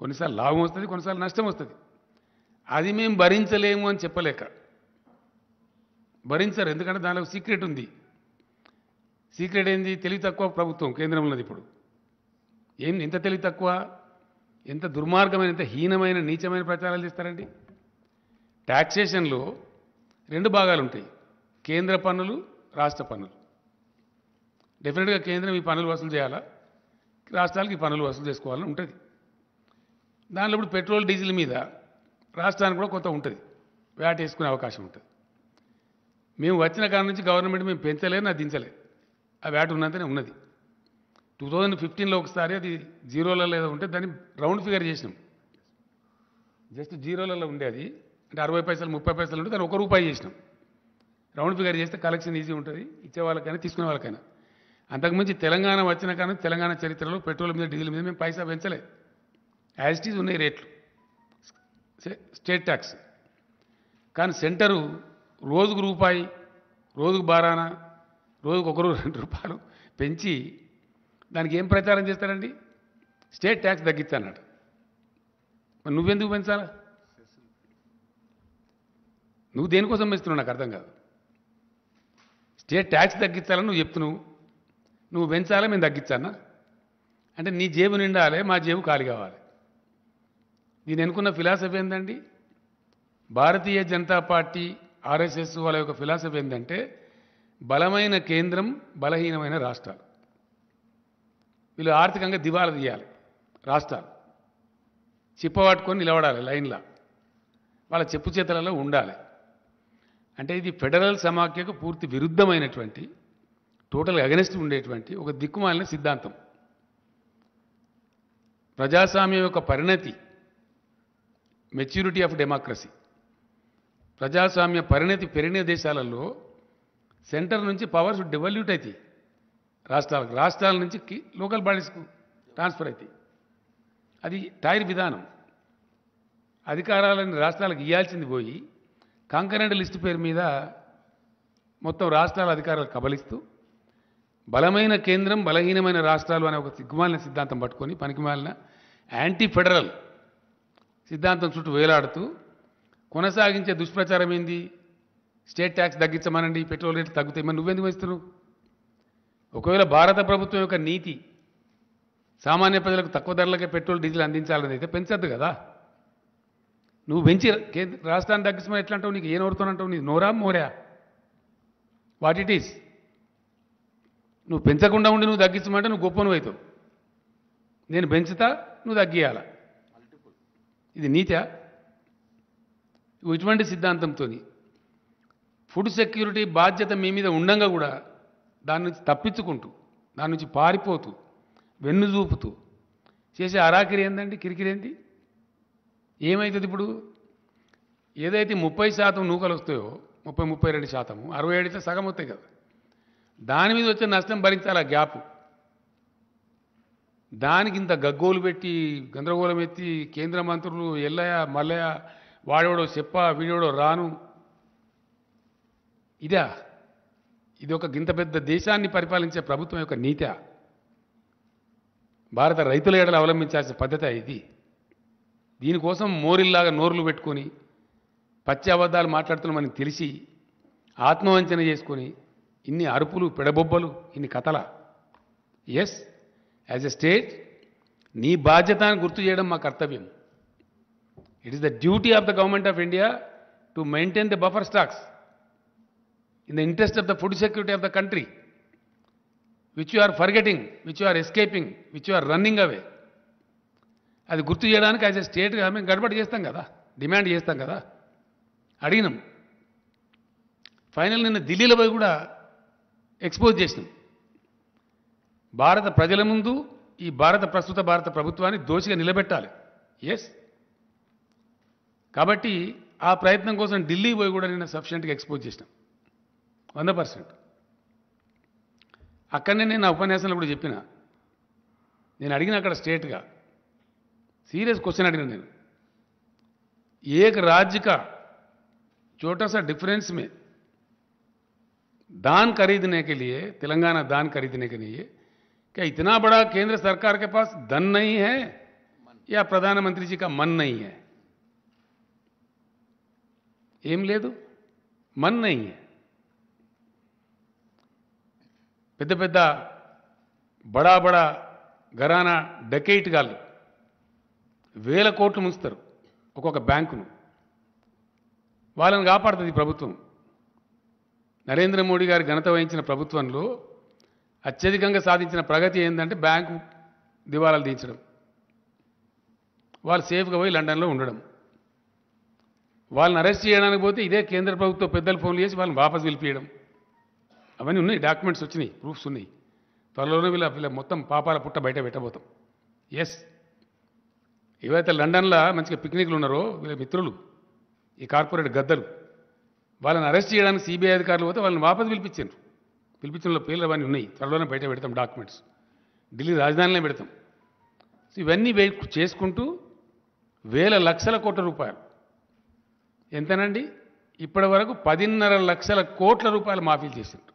కొన్నిసార్లు లాభం వస్తుంది కొన్నిసార్లు నష్టం వస్తుంది అది మేము భరించలేము అని చెప్పలేక భరించరు ఎందుకంటే దానిలో సీక్రెట్ ఉంది సీక్రెట్ ఏంది తెలివి తక్కువ ప్రభుత్వం ఉన్నది ఇప్పుడు ఏం ఇంత తెలివి తక్కువ ఎంత దుర్మార్గమైన ఎంత హీనమైన నీచమైన ప్రచారాలు చేస్తారండి ట్యాక్సేషన్లో రెండు భాగాలు ఉంటాయి కేంద్ర పన్నులు రాష్ట్ర పన్నులు డెఫినెట్గా కేంద్రం ఈ పన్నులు వసూలు చేయాలా రాష్ట్రాలకు ఈ పన్నులు వసూలు చేసుకోవాలని ఉంటుంది దానిలో ఇప్పుడు పెట్రోల్ డీజిల్ మీద రాష్ట్రానికి కూడా కొంత ఉంటుంది వ్యాట్ వేసుకునే అవకాశం ఉంటుంది మేము వచ్చిన కాడ నుంచి గవర్నమెంట్ మేము పెంచలేదు నా దించలేదు ఆ వ్యాట్ ఉన్నంతనే ఉన్నది టూ థౌజండ్ ఫిఫ్టీన్లో ఒకసారి అది జీరోలలో ఏదో ఉంటే దాన్ని రౌండ్ ఫిగర్ చేసినాం జస్ట్ జీరోలలో ఉండేది అంటే అరవై పైసలు ముప్పై పైసలు ఉంటే దాన్ని ఒక రూపాయి చేసినాం రౌండ్ ఫిగర్ చేస్తే కలెక్షన్ ఈజీ ఉంటుంది ఇచ్చే వాళ్ళకైనా తీసుకునే వాళ్ళకైనా అంతకుమించి తెలంగాణ వచ్చిన కానీ తెలంగాణ చరిత్రలో పెట్రోల్ మీద డీజిల్ మీద మేము పైసా పెంచలే యాజ్ ఇట్ ఈజ్ ఉన్నాయి రేట్లు స్టేట్ ట్యాక్స్ కానీ సెంటరు రోజుకు రూపాయి రోజుకు బారాన రోజుకు ఒకరు రెండు రూపాయలు పెంచి దానికి ఏం ప్రచారం చేస్తాడండి స్టేట్ ట్యాక్స్ తగ్గిస్తానన్నాడు మరి నువ్వెందుకు పెంచాలా నువ్వు దేనికోసం పెంచుతున్నావు నాకు అర్థం కాదు స్టేట్ ట్యాక్స్ తగ్గించాలని నువ్వు చెప్తున్నావు నువ్వు పెంచాలా మేము తగ్గించానా అంటే నీ జేబు నిండాలి మా జేబు ఖాళీ కావాలి నేను అనుకున్న ఫిలాసఫీ ఏంటండి భారతీయ జనతా పార్టీ ఆర్ఎస్ఎస్ వాళ్ళ యొక్క ఫిలాసఫీ ఏంటంటే బలమైన కేంద్రం బలహీనమైన రాష్ట్రాలు వీళ్ళు ఆర్థికంగా దివాలా తీయాలి రాష్ట్రాలు పట్టుకొని నిలబడాలి లైన్లో వాళ్ళ చెప్పు చేతలలో ఉండాలి అంటే ఇది ఫెడరల్ సమాఖ్యకు పూర్తి విరుద్ధమైనటువంటి టోటల్ అగెనిస్ట్ ఉండేటువంటి ఒక దిక్కుమాలిన సిద్ధాంతం ప్రజాస్వామ్యం యొక్క పరిణతి మెచ్యూరిటీ ఆఫ్ డెమోక్రసీ ప్రజాస్వామ్య పరిణతి పెరిగిన దేశాలలో సెంటర్ నుంచి పవర్స్ డెవల్యూట్ అవుతాయి రాష్ట్రాలకు రాష్ట్రాల నుంచి లోకల్ బాడీస్కు ట్రాన్స్ఫర్ అయితే అది టైర్ విధానం అధికారాలను రాష్ట్రాలకు ఇవ్వాల్సింది పోయి కంకరెంట్ లిస్టు పేరు మీద మొత్తం రాష్ట్రాల అధికారాలు కబలిస్తూ బలమైన కేంద్రం బలహీనమైన రాష్ట్రాలు అనే ఒక సిగ్గుమాలిన సిద్ధాంతం పట్టుకొని పనికిమాలిన యాంటీ ఫెడరల్ సిద్ధాంతం చుట్టూ వేలాడుతూ కొనసాగించే దుష్ప్రచారం ఏంది స్టేట్ ట్యాక్స్ తగ్గించమనండి పెట్రోల్ రేట్లు తగ్గుతాయి మరి నువ్వెందుకు ఇస్తున్నావు ఒకవేళ భారత ప్రభుత్వం యొక్క నీతి సామాన్య ప్రజలకు తక్కువ ధరలకే పెట్రోల్ డీజిల్ అందించాలని అయితే పెంచద్దు కదా నువ్వు పెంచి రాష్ట్రాన్ని తగ్గించమని ఎట్లా అంటావు నీకు ఏ అంటావు నీ నోరా మోరా వాట్ ఇట్ ఈస్ నువ్వు పెంచకుండా ఉండి నువ్వు తగ్గించమంటే నువ్వు గొప్ప నువ్వు అవుతావు నేను పెంచుతా నువ్వు తగ్గియాల ఇది నీతా ఇటువంటి సిద్ధాంతంతో ఫుడ్ సెక్యూరిటీ బాధ్యత మీ మీద ఉండంగా కూడా దాని నుంచి తప్పించుకుంటూ దాని నుంచి పారిపోతూ వెన్ను చూపుతూ చేసే అరాకిరి ఏందండి కిరికిరేంటి ఏమవుతుంది ఇప్పుడు ఏదైతే ముప్పై శాతం నూకలు వస్తాయో ముప్పై ముప్పై రెండు శాతము అరవై ఏడితే సగం వస్తాయి కదా దాని మీద వచ్చే నష్టం భరించాలి ఆ గ్యాప్ దానికి ఇంత గగ్గోలు పెట్టి గందరగోళం ఎత్తి కేంద్ర మంత్రులు ఎల్లయ్య మల్లయ్య వాడేవాడో చెప్ప వీడేవాడో రాను ఇదా ఇది ఒక గింత పెద్ద దేశాన్ని పరిపాలించే ప్రభుత్వం యొక్క నీత భారత రైతుల ఏడలు అవలంబించాల్సిన పద్ధతి ఇది దీనికోసం మోరిల్లాగా నోర్లు పెట్టుకొని పచ్చి అబద్ధాలు మాట్లాడుతున్నామని తెలిసి ఆత్మవంచన చేసుకొని ఇన్ని అరుపులు పెడబొబ్బలు ఇన్ని కథల ఎస్ యాజ్ ఎ స్టేట్ నీ బాధ్యత అని గుర్తు చేయడం మా కర్తవ్యం it is the duty of the government of India to maintain the buffer stocks in the interest of the food security of the country, which you are forgetting, which you are escaping, which you are running away. అది గుర్తు చేయడానికి as a స్టేట్గా మేము గడబడి చేస్తాం కదా demand చేస్తాం కదా అడిగినాం final నిన్న ఢిల్లీలో పోయి కూడా ఎక్స్పోజ్ చేసినాం భారత ప్రజల ముందు ఈ భారత ప్రస్తుత భారత ప్రభుత్వాన్ని దోషిగా నిలబెట్టాలి ఎస్ కాబట్టి ఆ ప్రయత్నం కోసం ఢిల్లీ పోయి కూడా నిన్న సఫిషియెంట్గా ఎక్స్పోజ్ చేసినాం वर्सेंट పర్సెంట్ అక్కడనే నేను నా ఉపన్యాసంలో కూడా చెప్పిన నేను అడిగిన అక్కడ స్టేట్గా సీరియస్ राज्य का छोटा सा डिफरेंस में दान खरीदने के लिए तेलंगाना दान खरीदने के लिए क्या इतना बड़ा केंद्र सरकार के पास धन नहीं है या प्रधानमंत्री जी का मन नहीं है एम ले दो मन नहीं है పెద్ద పెద్ద బడా బడా ఘరానా డెకేట్ గాళ్ళు వేల కోట్లు ముంచుతారు ఒక్కొక్క బ్యాంకును వాళ్ళని కాపాడుతుంది ప్రభుత్వం నరేంద్ర మోడీ గారి ఘనత వహించిన ప్రభుత్వంలో అత్యధికంగా సాధించిన ప్రగతి ఏంటంటే బ్యాంకు దివాలాలు తీయించడం వాళ్ళు సేఫ్గా పోయి లండన్లో ఉండడం వాళ్ళని అరెస్ట్ చేయడానికి పోతే ఇదే కేంద్ర ప్రభుత్వ పెద్దలు ఫోన్లు చేసి వాళ్ళని వాపసు పిలిపించడం అవన్నీ ఉన్నాయి డాక్యుమెంట్స్ వచ్చినాయి ప్రూఫ్స్ ఉన్నాయి త్వరలోనే వీళ్ళ వీళ్ళ మొత్తం పాపాల పుట్ట బయట పెట్టబోతాం ఎస్ ఏవైతే లండన్లో మంచిగా పిక్నిక్లు ఉన్నారో వీళ్ళ మిత్రులు ఈ కార్పొరేట్ గద్దలు వాళ్ళని అరెస్ట్ చేయడానికి సిబిఐ అధికారులు పోతే వాళ్ళని వాపసు పిలిపించారు పిలిపించిన పేర్లు అవన్నీ ఉన్నాయి త్వరలోనే బయట పెడతాం డాక్యుమెంట్స్ ఢిల్లీ రాజధానిలో పెడతాం సో ఇవన్నీ చేసుకుంటూ వేల లక్షల కోట్ల రూపాయలు ఎంతనండి ఇప్పటి వరకు పదిన్నర లక్షల కోట్ల రూపాయలు మాఫీ చేసిండ్రు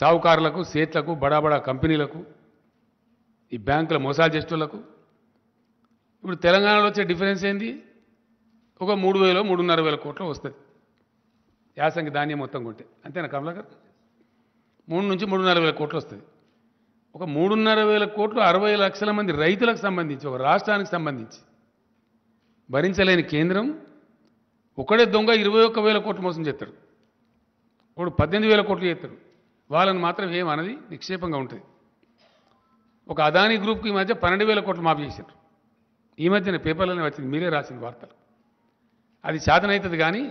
సాహుకారులకు సేట్లకు బడాబడా కంపెనీలకు ఈ బ్యాంకుల మోసాలు చేస్తులకు ఇప్పుడు తెలంగాణలో వచ్చే డిఫరెన్స్ ఏంది ఒక మూడు వేలో మూడున్నర వేల కోట్లు వస్తుంది యాసంగి ధాన్యం మొత్తం కొంటే అంతేనా కమలాకర్ మూడు నుంచి మూడున్నర వేల కోట్లు వస్తుంది ఒక మూడున్నర వేల కోట్లు అరవై లక్షల మంది రైతులకు సంబంధించి ఒక రాష్ట్రానికి సంబంధించి భరించలేని కేంద్రం ఒకడే దొంగ ఇరవై ఒక్క వేల కోట్లు మోసం చేస్తాడు ఒకడు పద్దెనిమిది వేల కోట్లు చేస్తాడు వాళ్ళని మాత్రం ఏమన్నది నిక్షేపంగా ఉంటుంది ఒక అదానీ గ్రూప్కి ఈ మధ్య పన్నెండు వేల కోట్లు మాఫీ చేశారు ఈ మధ్యన పేపర్లోనే వచ్చింది మీరే రాసిన వార్తలు అది సాధనవుతుంది కానీ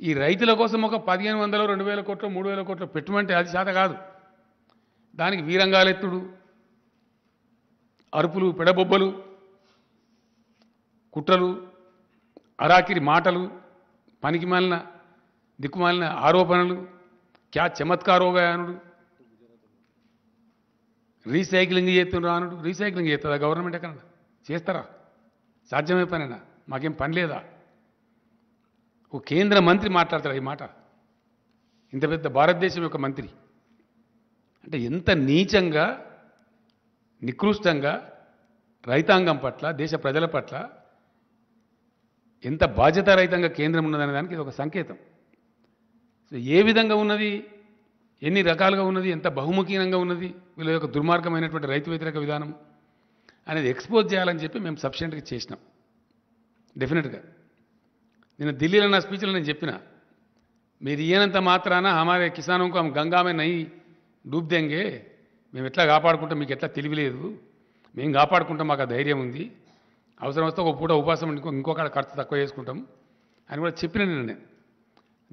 ఈ రైతుల కోసం ఒక పదిహేను వందలు రెండు వేల కోట్లు మూడు వేల కోట్లు పెట్టుమంటే అది సాధ కాదు దానికి వీరంగాలెత్తుడు అరుపులు పెడబొబ్బలు కుట్రలు అరాకిరి మాటలు పనికిమాలిన దిక్కుమాలిన ఆరోపణలు క్యా చమత్కారోగా అనుడు రీసైక్లింగ్ చేస్తున్నారు రానుడు రీసైక్లింగ్ చేస్తుందా గవర్నమెంట్ ఎక్కడ చేస్తారా సాధ్యమే పనేనా మాకేం పని లేదా ఓ కేంద్ర మంత్రి మాట్లాడతాడు ఈ మాట ఇంత పెద్ద భారతదేశం యొక్క మంత్రి అంటే ఎంత నీచంగా నికృష్టంగా రైతాంగం పట్ల దేశ ప్రజల పట్ల ఎంత బాధ్యతారహితంగా కేంద్రం ఉన్నదనే దానికి ఇది ఒక సంకేతం ఏ విధంగా ఉన్నది ఎన్ని రకాలుగా ఉన్నది ఎంత బహుముఖీనంగా ఉన్నది వీళ్ళ యొక్క దుర్మార్గమైనటువంటి రైతు వ్యతిరేక విధానం అనేది ఎక్స్పోజ్ చేయాలని చెప్పి మేము సఫిషియెంట్గా చేసినాం డెఫినెట్గా నేను ఢిల్లీలో నా స్పీచ్లో నేను చెప్పిన మీరు ఈయనంత మాత్రాన హమారే కిసానంకు ఆమె గంగామే నయ్యి డూబ్దెంగే మేము ఎట్లా కాపాడుకుంటాం మీకు ఎట్లా తెలివిలేదు మేము కాపాడుకుంటాం మాకు ధైర్యం ఉంది అవసరం వస్తే ఒక పూట ఉపాసం ఇంకో ఇంకొక ఖర్చు తక్కువ చేసుకుంటాం అని కూడా చెప్పిన నేను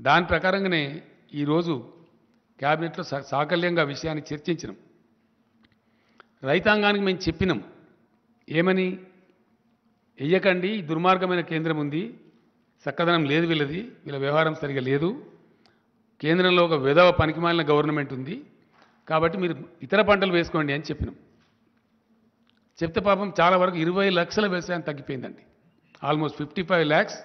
దాని ప్రకారంగానే ఈరోజు క్యాబినెట్లో సాకల్యంగా విషయాన్ని చర్చించినాం రైతాంగానికి మేము చెప్పినాం ఏమని వెయ్యకండి దుర్మార్గమైన కేంద్రం ఉంది చక్కదనం లేదు వీళ్ళది వీళ్ళ వ్యవహారం సరిగా లేదు కేంద్రంలో ఒక విధవ పనికిమాలిన గవర్నమెంట్ ఉంది కాబట్టి మీరు ఇతర పంటలు వేసుకోండి అని చెప్పినాం చెప్తే పాపం చాలా వరకు ఇరవై లక్షల వ్యవసాయం తగ్గిపోయిందండి almost fifty five lakhs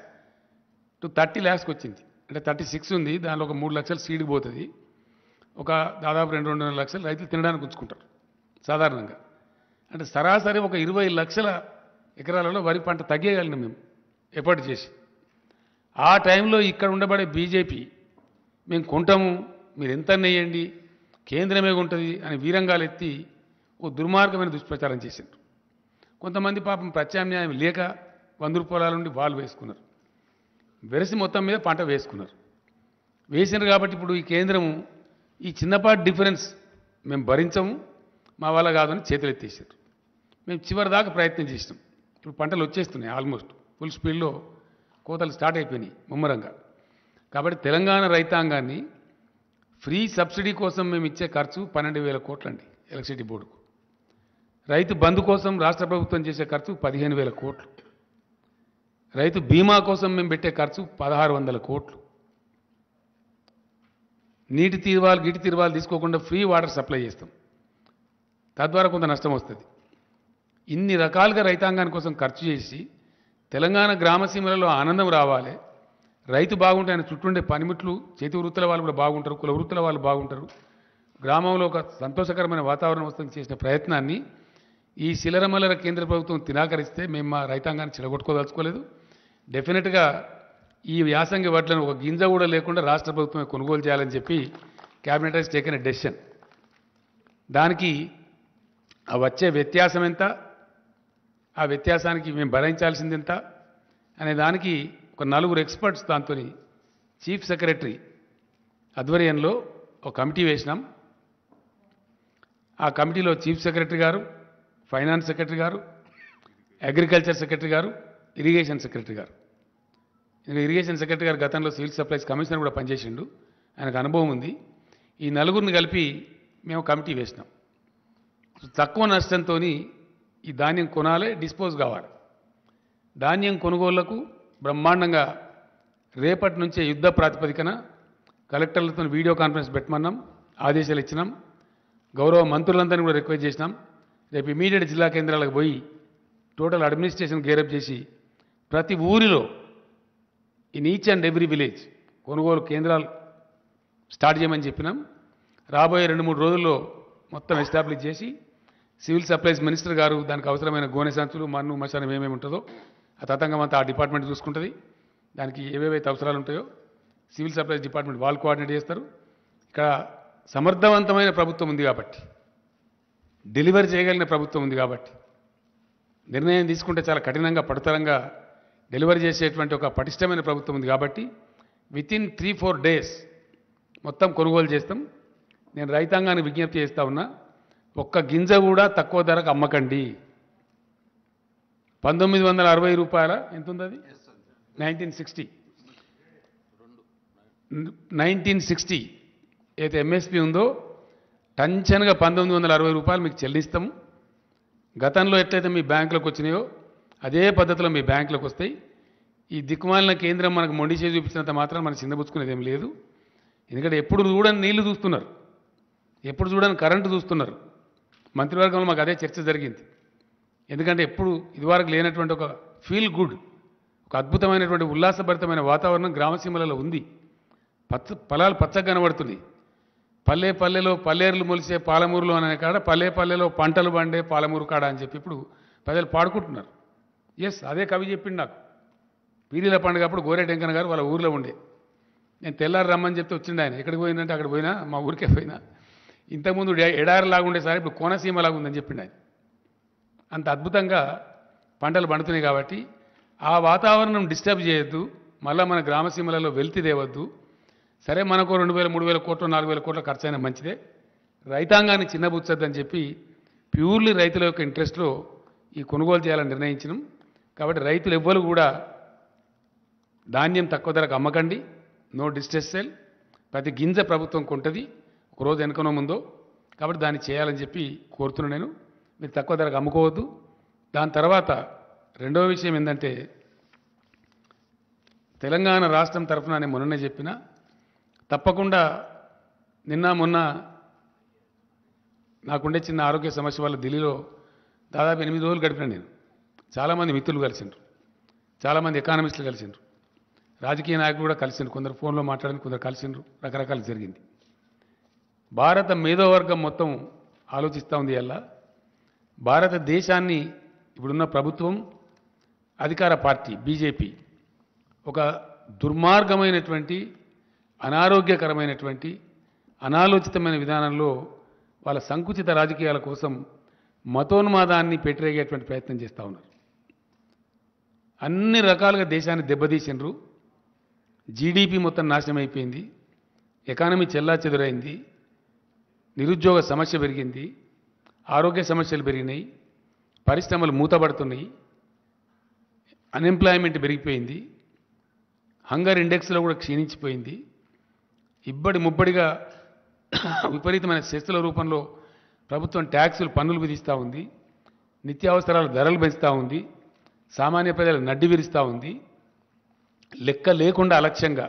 to thirty ల్యాక్స్కి వచ్చింది అంటే థర్టీ సిక్స్ ఉంది దానిలో ఒక మూడు లక్షలు సీడ్ పోతుంది ఒక దాదాపు రెండు రెండున్నర లక్షలు రైతులు తినడానికి ఉంచుకుంటారు సాధారణంగా అంటే సరాసరి ఒక ఇరవై లక్షల ఎకరాలలో వరి పంట తగ్గేయగలిగిన మేము ఏర్పాటు చేసి ఆ టైంలో ఇక్కడ ఉండబడే బీజేపీ మేము కొంటాము మీరు ఎంత నెయ్యండి కేంద్రమే ఉంటుంది అని వీరంగాలు ఎత్తి ఓ దుర్మార్గమైన దుష్ప్రచారం చేసిండ్రు కొంతమంది పాపం ప్రత్యామ్నాయం లేక వంద రూపాయల నుండి వాళ్ళు వేసుకున్నారు వెరసి మొత్తం మీద పంట వేసుకున్నారు వేసినారు కాబట్టి ఇప్పుడు ఈ కేంద్రము ఈ చిన్నపాటి డిఫరెన్స్ మేము భరించము మా వల్ల కాదని చేతులు ఎత్తేసారు మేము చివరి దాకా ప్రయత్నం చేసినాం ఇప్పుడు పంటలు వచ్చేస్తున్నాయి ఆల్మోస్ట్ ఫుల్ స్పీడ్లో కోతలు స్టార్ట్ అయిపోయినాయి ముమ్మరంగా కాబట్టి తెలంగాణ రైతాంగాన్ని ఫ్రీ సబ్సిడీ కోసం మేము ఇచ్చే ఖర్చు పన్నెండు వేల కోట్లండి ఎలక్ట్రిసిటీ బోర్డుకు రైతు బంధు కోసం రాష్ట్ర ప్రభుత్వం చేసే ఖర్చు పదిహేను వేల కోట్లు రైతు బీమా కోసం మేము పెట్టే ఖర్చు పదహారు వందల కోట్లు నీటి తీర్వాలు గిటి తీర్వాలు తీసుకోకుండా ఫ్రీ వాటర్ సప్లై చేస్తాం తద్వారా కొంత నష్టం వస్తుంది ఇన్ని రకాలుగా రైతాంగాని కోసం ఖర్చు చేసి తెలంగాణ గ్రామసీమలలో ఆనందం రావాలి రైతు బాగుంటే ఆయన చుట్టూండే పనిముట్లు చేతి వృత్తుల వాళ్ళు కూడా బాగుంటారు కుల వృత్తుల వాళ్ళు బాగుంటారు గ్రామంలో ఒక సంతోషకరమైన వాతావరణం వస్తుంది చేసిన ప్రయత్నాన్ని ఈ శిలరమలర కేంద్ర ప్రభుత్వం తినాకరిస్తే మేము మా రైతాంగాన్ని చెడగొట్టుకోదలుచుకోలేదు డెఫినెట్గా ఈ వ్యాసంగి వడ్లను ఒక గింజ కూడా లేకుండా రాష్ట్ర ప్రభుత్వమే కొనుగోలు చేయాలని చెప్పి కేబినెట్ హెస్ టేకన్ డెసిషన్ దానికి ఆ వచ్చే వ్యత్యాసం ఎంత ఆ వ్యత్యాసానికి మేము భరించాల్సింది ఎంత అనే దానికి ఒక నలుగురు ఎక్స్పర్ట్స్ దాంతో చీఫ్ సెక్రటరీ ఆధ్వర్యంలో ఒక కమిటీ వేసినాం ఆ కమిటీలో చీఫ్ సెక్రటరీ గారు ఫైనాన్స్ సెక్రటరీ గారు అగ్రికల్చర్ సెక్రటరీ గారు ఇరిగేషన్ సెక్రటరీ గారు ఇరిగేషన్ సెక్రటరీ గారు గతంలో సివిల్ సప్లైస్ కమిషనర్ కూడా పనిచేసిండు ఆయనకు అనుభవం ఉంది ఈ నలుగురిని కలిపి మేము కమిటీ వేసినాం తక్కువ నష్టంతో ఈ ధాన్యం కొనాలే డిస్పోజ్ కావాలి ధాన్యం కొనుగోళ్లకు బ్రహ్మాండంగా రేపటి నుంచే యుద్ధ ప్రాతిపదికన కలెక్టర్లతో వీడియో కాన్ఫరెన్స్ పెట్టమన్నాం ఆదేశాలు ఇచ్చినాం గౌరవ మంత్రులందరినీ కూడా రిక్వెస్ట్ చేసినాం రేపు ఇమీడియట్ జిల్లా కేంద్రాలకు పోయి టోటల్ అడ్మినిస్ట్రేషన్ గేరప్ చేసి ప్రతి ఊరిలో in each and every village కొనుగోలు కేంద్రాలు స్టార్ట్ చేయమని చెప్పినాం రాబోయే రెండు మూడు రోజుల్లో మొత్తం ఎస్టాబ్లిష్ చేసి సివిల్ సప్లైస్ మినిస్టర్ గారు దానికి అవసరమైన గోనె సంచులు మన్ను మశానం ఏమేమి ఉంటుందో ఆ తతంగం అంతా ఆ డిపార్ట్మెంట్ చూసుకుంటుంది దానికి ఏవేవైతే అవసరాలు ఉంటాయో సివిల్ సప్లైస్ డిపార్ట్మెంట్ వాళ్ళు కోఆర్డినేట్ చేస్తారు ఇక్కడ సమర్థవంతమైన ప్రభుత్వం ఉంది కాబట్టి డెలివరీ చేయగలిగిన ప్రభుత్వం ఉంది కాబట్టి నిర్ణయం తీసుకుంటే చాలా కఠినంగా పడతరంగా డెలివరీ చేసేటువంటి ఒక పటిష్టమైన ప్రభుత్వం ఉంది కాబట్టి within three four days మొత్తం కొనుగోలు చేస్తాం నేను రైతాంగానికి విజ్ఞప్తి చేస్తా ఉన్నా ఒక్క గింజ కూడా తక్కువ ధరకు అమ్మకండి పంతొమ్మిది వందల అరవై రూపాయల ఎంత ఉంది అది నైన్టీన్ సిక్స్టీ నైన్టీన్ సిక్స్టీ అయితే ఎంఎస్పి ఉందో టంచన్గా పంతొమ్మిది వందల అరవై రూపాయలు మీకు చెల్లిస్తాము గతంలో ఎట్లయితే మీ బ్యాంకులకు వచ్చినాయో అదే పద్ధతిలో మీ బ్యాంకులకు వస్తాయి ఈ దిక్కుమాలిన కేంద్రం మనకు మొండి చేసి చూపించినంత మాత్రం మనం చిన్నబుచ్చుకునేది ఏం లేదు ఎందుకంటే ఎప్పుడు చూడని నీళ్లు చూస్తున్నారు ఎప్పుడు చూడని కరెంటు చూస్తున్నారు మంత్రివర్గంలో మాకు అదే చర్చ జరిగింది ఎందుకంటే ఎప్పుడు ఇదివరకు లేనటువంటి ఒక ఫీల్ గుడ్ ఒక అద్భుతమైనటువంటి ఉల్లాసభరితమైన వాతావరణం గ్రామసీమలలో ఉంది పచ్చ పొలాలు పచ్చగా కనబడుతున్నాయి పల్లె పల్లెలో పల్లెర్లు మొలిసే పాలమూరులో అనే కాడ పల్లె పల్లెలో పంటలు పండే పాలమూరు కాడ అని చెప్పి ఇప్పుడు ప్రజలు పాడుకుంటున్నారు ఎస్ అదే కవి చెప్పిండు నాకు పీరీల పండుగ అప్పుడు గోరేటెంకన్న గారు వాళ్ళ ఊరిలో ఉండే నేను తెల్లారు రమ్మని చెప్తే వచ్చిండు ఆయన ఎక్కడికి పోయిందంటే అక్కడ పోయినా మా ఊరికే పోయినా ఇంతకుముందు ఎడారి సార్ ఇప్పుడు కోనసీమ ఉందని చెప్పిండు ఆయన అంత అద్భుతంగా పంటలు పండుతున్నాయి కాబట్టి ఆ వాతావరణం డిస్టర్బ్ చేయొద్దు మళ్ళీ మన గ్రామసీమలలో వెళ్తి తేవద్దు సరే మనకు రెండు వేల మూడు వేల కోట్లు నాలుగు వేల కోట్ల ఖర్చు అయినా మంచిదే రైతాంగాన్ని చిన్నబుచ్చద్దని చెప్పి ప్యూర్లీ రైతుల యొక్క ఇంట్రెస్ట్లో ఈ కొనుగోలు చేయాలని నిర్ణయించినాం కాబట్టి రైతులు ఎవ్వరు కూడా ధాన్యం తక్కువ ధరకు అమ్మకండి నో డిస్ట్రెస్ సెల్ ప్రతి గింజ ప్రభుత్వం కొంటది ఒకరోజు వెనుకనో ముందో కాబట్టి దాన్ని చేయాలని చెప్పి కోరుతున్నాను నేను మీరు తక్కువ ధరకు అమ్ముకోవద్దు దాని తర్వాత రెండవ విషయం ఏంటంటే తెలంగాణ రాష్ట్రం తరఫున నేను మొన్ననే చెప్పిన తప్పకుండా నిన్న మొన్న నాకుండే చిన్న ఆరోగ్య సమస్య వల్ల ఢిల్లీలో దాదాపు ఎనిమిది రోజులు గడిపిన నేను చాలామంది మిత్రులు కలిసిండ్రు చాలామంది ఎకానమిస్టులు కలిసిండ్రు రాజకీయ నాయకులు కూడా కలిసిండ్రు కొందరు ఫోన్లో మాట్లాడిన కొందరు కలిసిండ్రు రకరకాలు జరిగింది భారత మేధోవర్గం మొత్తం ఆలోచిస్తూ ఉంది ఎలా భారతదేశాన్ని ఇప్పుడున్న ప్రభుత్వం అధికార పార్టీ బీజేపీ ఒక దుర్మార్గమైనటువంటి అనారోగ్యకరమైనటువంటి అనాలోచితమైన విధానంలో వాళ్ళ సంకుచిత రాజకీయాల కోసం మతోన్మాదాన్ని పెట్టిరేగేటువంటి ప్రయత్నం చేస్తూ ఉన్నారు అన్ని రకాలుగా దేశాన్ని దెబ్బతీసినరు జీడిపి మొత్తం నాశనం అయిపోయింది ఎకానమీ చెల్లా చెదురైంది నిరుద్యోగ సమస్య పెరిగింది ఆరోగ్య సమస్యలు పెరిగినాయి పరిశ్రమలు మూతపడుతున్నాయి అన్ఎంప్లాయ్మెంట్ పెరిగిపోయింది హంగర్ ఇండెక్స్లో కూడా క్షీణించిపోయింది ఇబ్బడి ముబ్బడిగా *coughs* విపరీతమైన శస్తుల రూపంలో ప్రభుత్వం ట్యాక్సులు పన్నులు విధిస్తూ ఉంది నిత్యావసరాల ధరలు పెంచుతూ ఉంది సామాన్య ప్రజలు నడ్డి విరుస్తూ ఉంది లెక్క లేకుండా అలక్ష్యంగా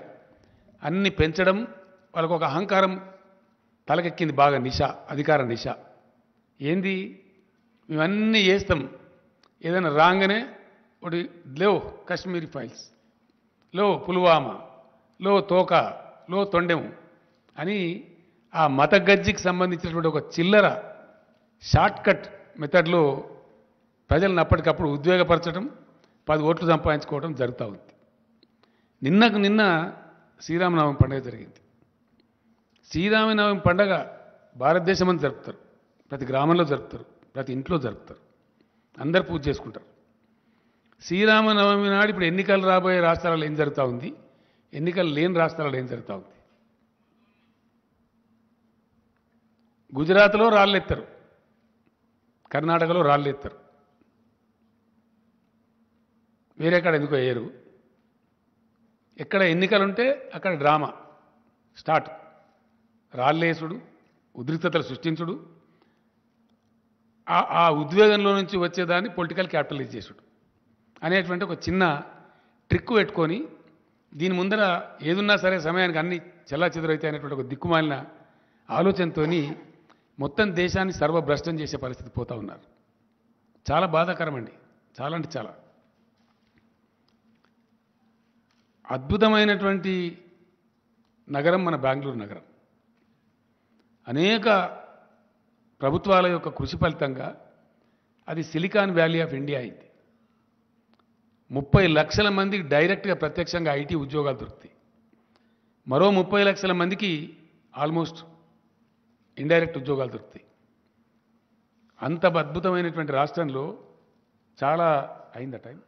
అన్ని పెంచడం వాళ్ళకు ఒక అహంకారం తలకెక్కింది బాగా నిష అధికార నిష ఏంది మేమన్నీ చేస్తాం ఏదైనా రాగానే ఒకటి లో కశ్మీరీ ఫైల్స్ లో పుల్వామా లో తోక లో తొండెము అని ఆ మత గజ్జికి సంబంధించినటువంటి ఒక చిల్లర షార్ట్కట్ మెథడ్లో ప్రజలను అప్పటికప్పుడు ఉద్వేగపరచడం పది ఓట్లు సంపాదించుకోవడం జరుగుతూ ఉంది నిన్నకు నిన్న శ్రీరామనవమి పండుగ జరిగింది శ్రీరామనవమి పండుగ భారతదేశం అని జరుపుతారు ప్రతి గ్రామంలో జరుపుతారు ప్రతి ఇంట్లో జరుపుతారు అందరు పూజ చేసుకుంటారు శ్రీరామనవమి నాడు ఇప్పుడు ఎన్నికలు రాబోయే రాష్ట్రాలలో ఏం జరుగుతూ ఉంది ఎన్నికలు లేని రాష్ట్రాలలో ఏం జరుగుతూ ఉంది గుజరాత్లో రాళ్ళెత్తారు కర్ణాటకలో రాళ్ళెత్తారు వేరే కాడ ఎందుకో వేయరు ఎక్కడ ఎన్నికలుంటే అక్కడ డ్రామా స్టార్ట్ రాళ్ళేసుడు ఉద్రిక్తతలు సృష్టించుడు ఆ ఉద్వేగంలో నుంచి వచ్చేదాన్ని పొలిటికల్ క్యాపిటలైజ్ చేసుడు అనేటువంటి ఒక చిన్న ట్రిక్ పెట్టుకొని దీని ముందర ఏదున్నా సరే సమయానికి అన్ని చెల్లాచెదురైతే అనేటువంటి ఒక దిక్కుమాలిన ఆలోచనతో మొత్తం దేశాన్ని సర్వభ్రష్టం చేసే పరిస్థితి పోతూ ఉన్నారు చాలా బాధాకరం అండి చాలా అంటే చాలా అద్భుతమైనటువంటి నగరం మన బెంగళూరు నగరం అనేక ప్రభుత్వాల యొక్క కృషి ఫలితంగా అది సిలికాన్ వ్యాలీ ఆఫ్ ఇండియా అయింది ముప్పై లక్షల మందికి డైరెక్ట్గా ప్రత్యక్షంగా ఐటీ ఉద్యోగాలు దొరుకుతాయి మరో ముప్పై లక్షల మందికి ఆల్మోస్ట్ ఇండైరెక్ట్ ఉద్యోగాలు దొరుకుతాయి అంత అద్భుతమైనటువంటి రాష్ట్రంలో చాలా అయిందా time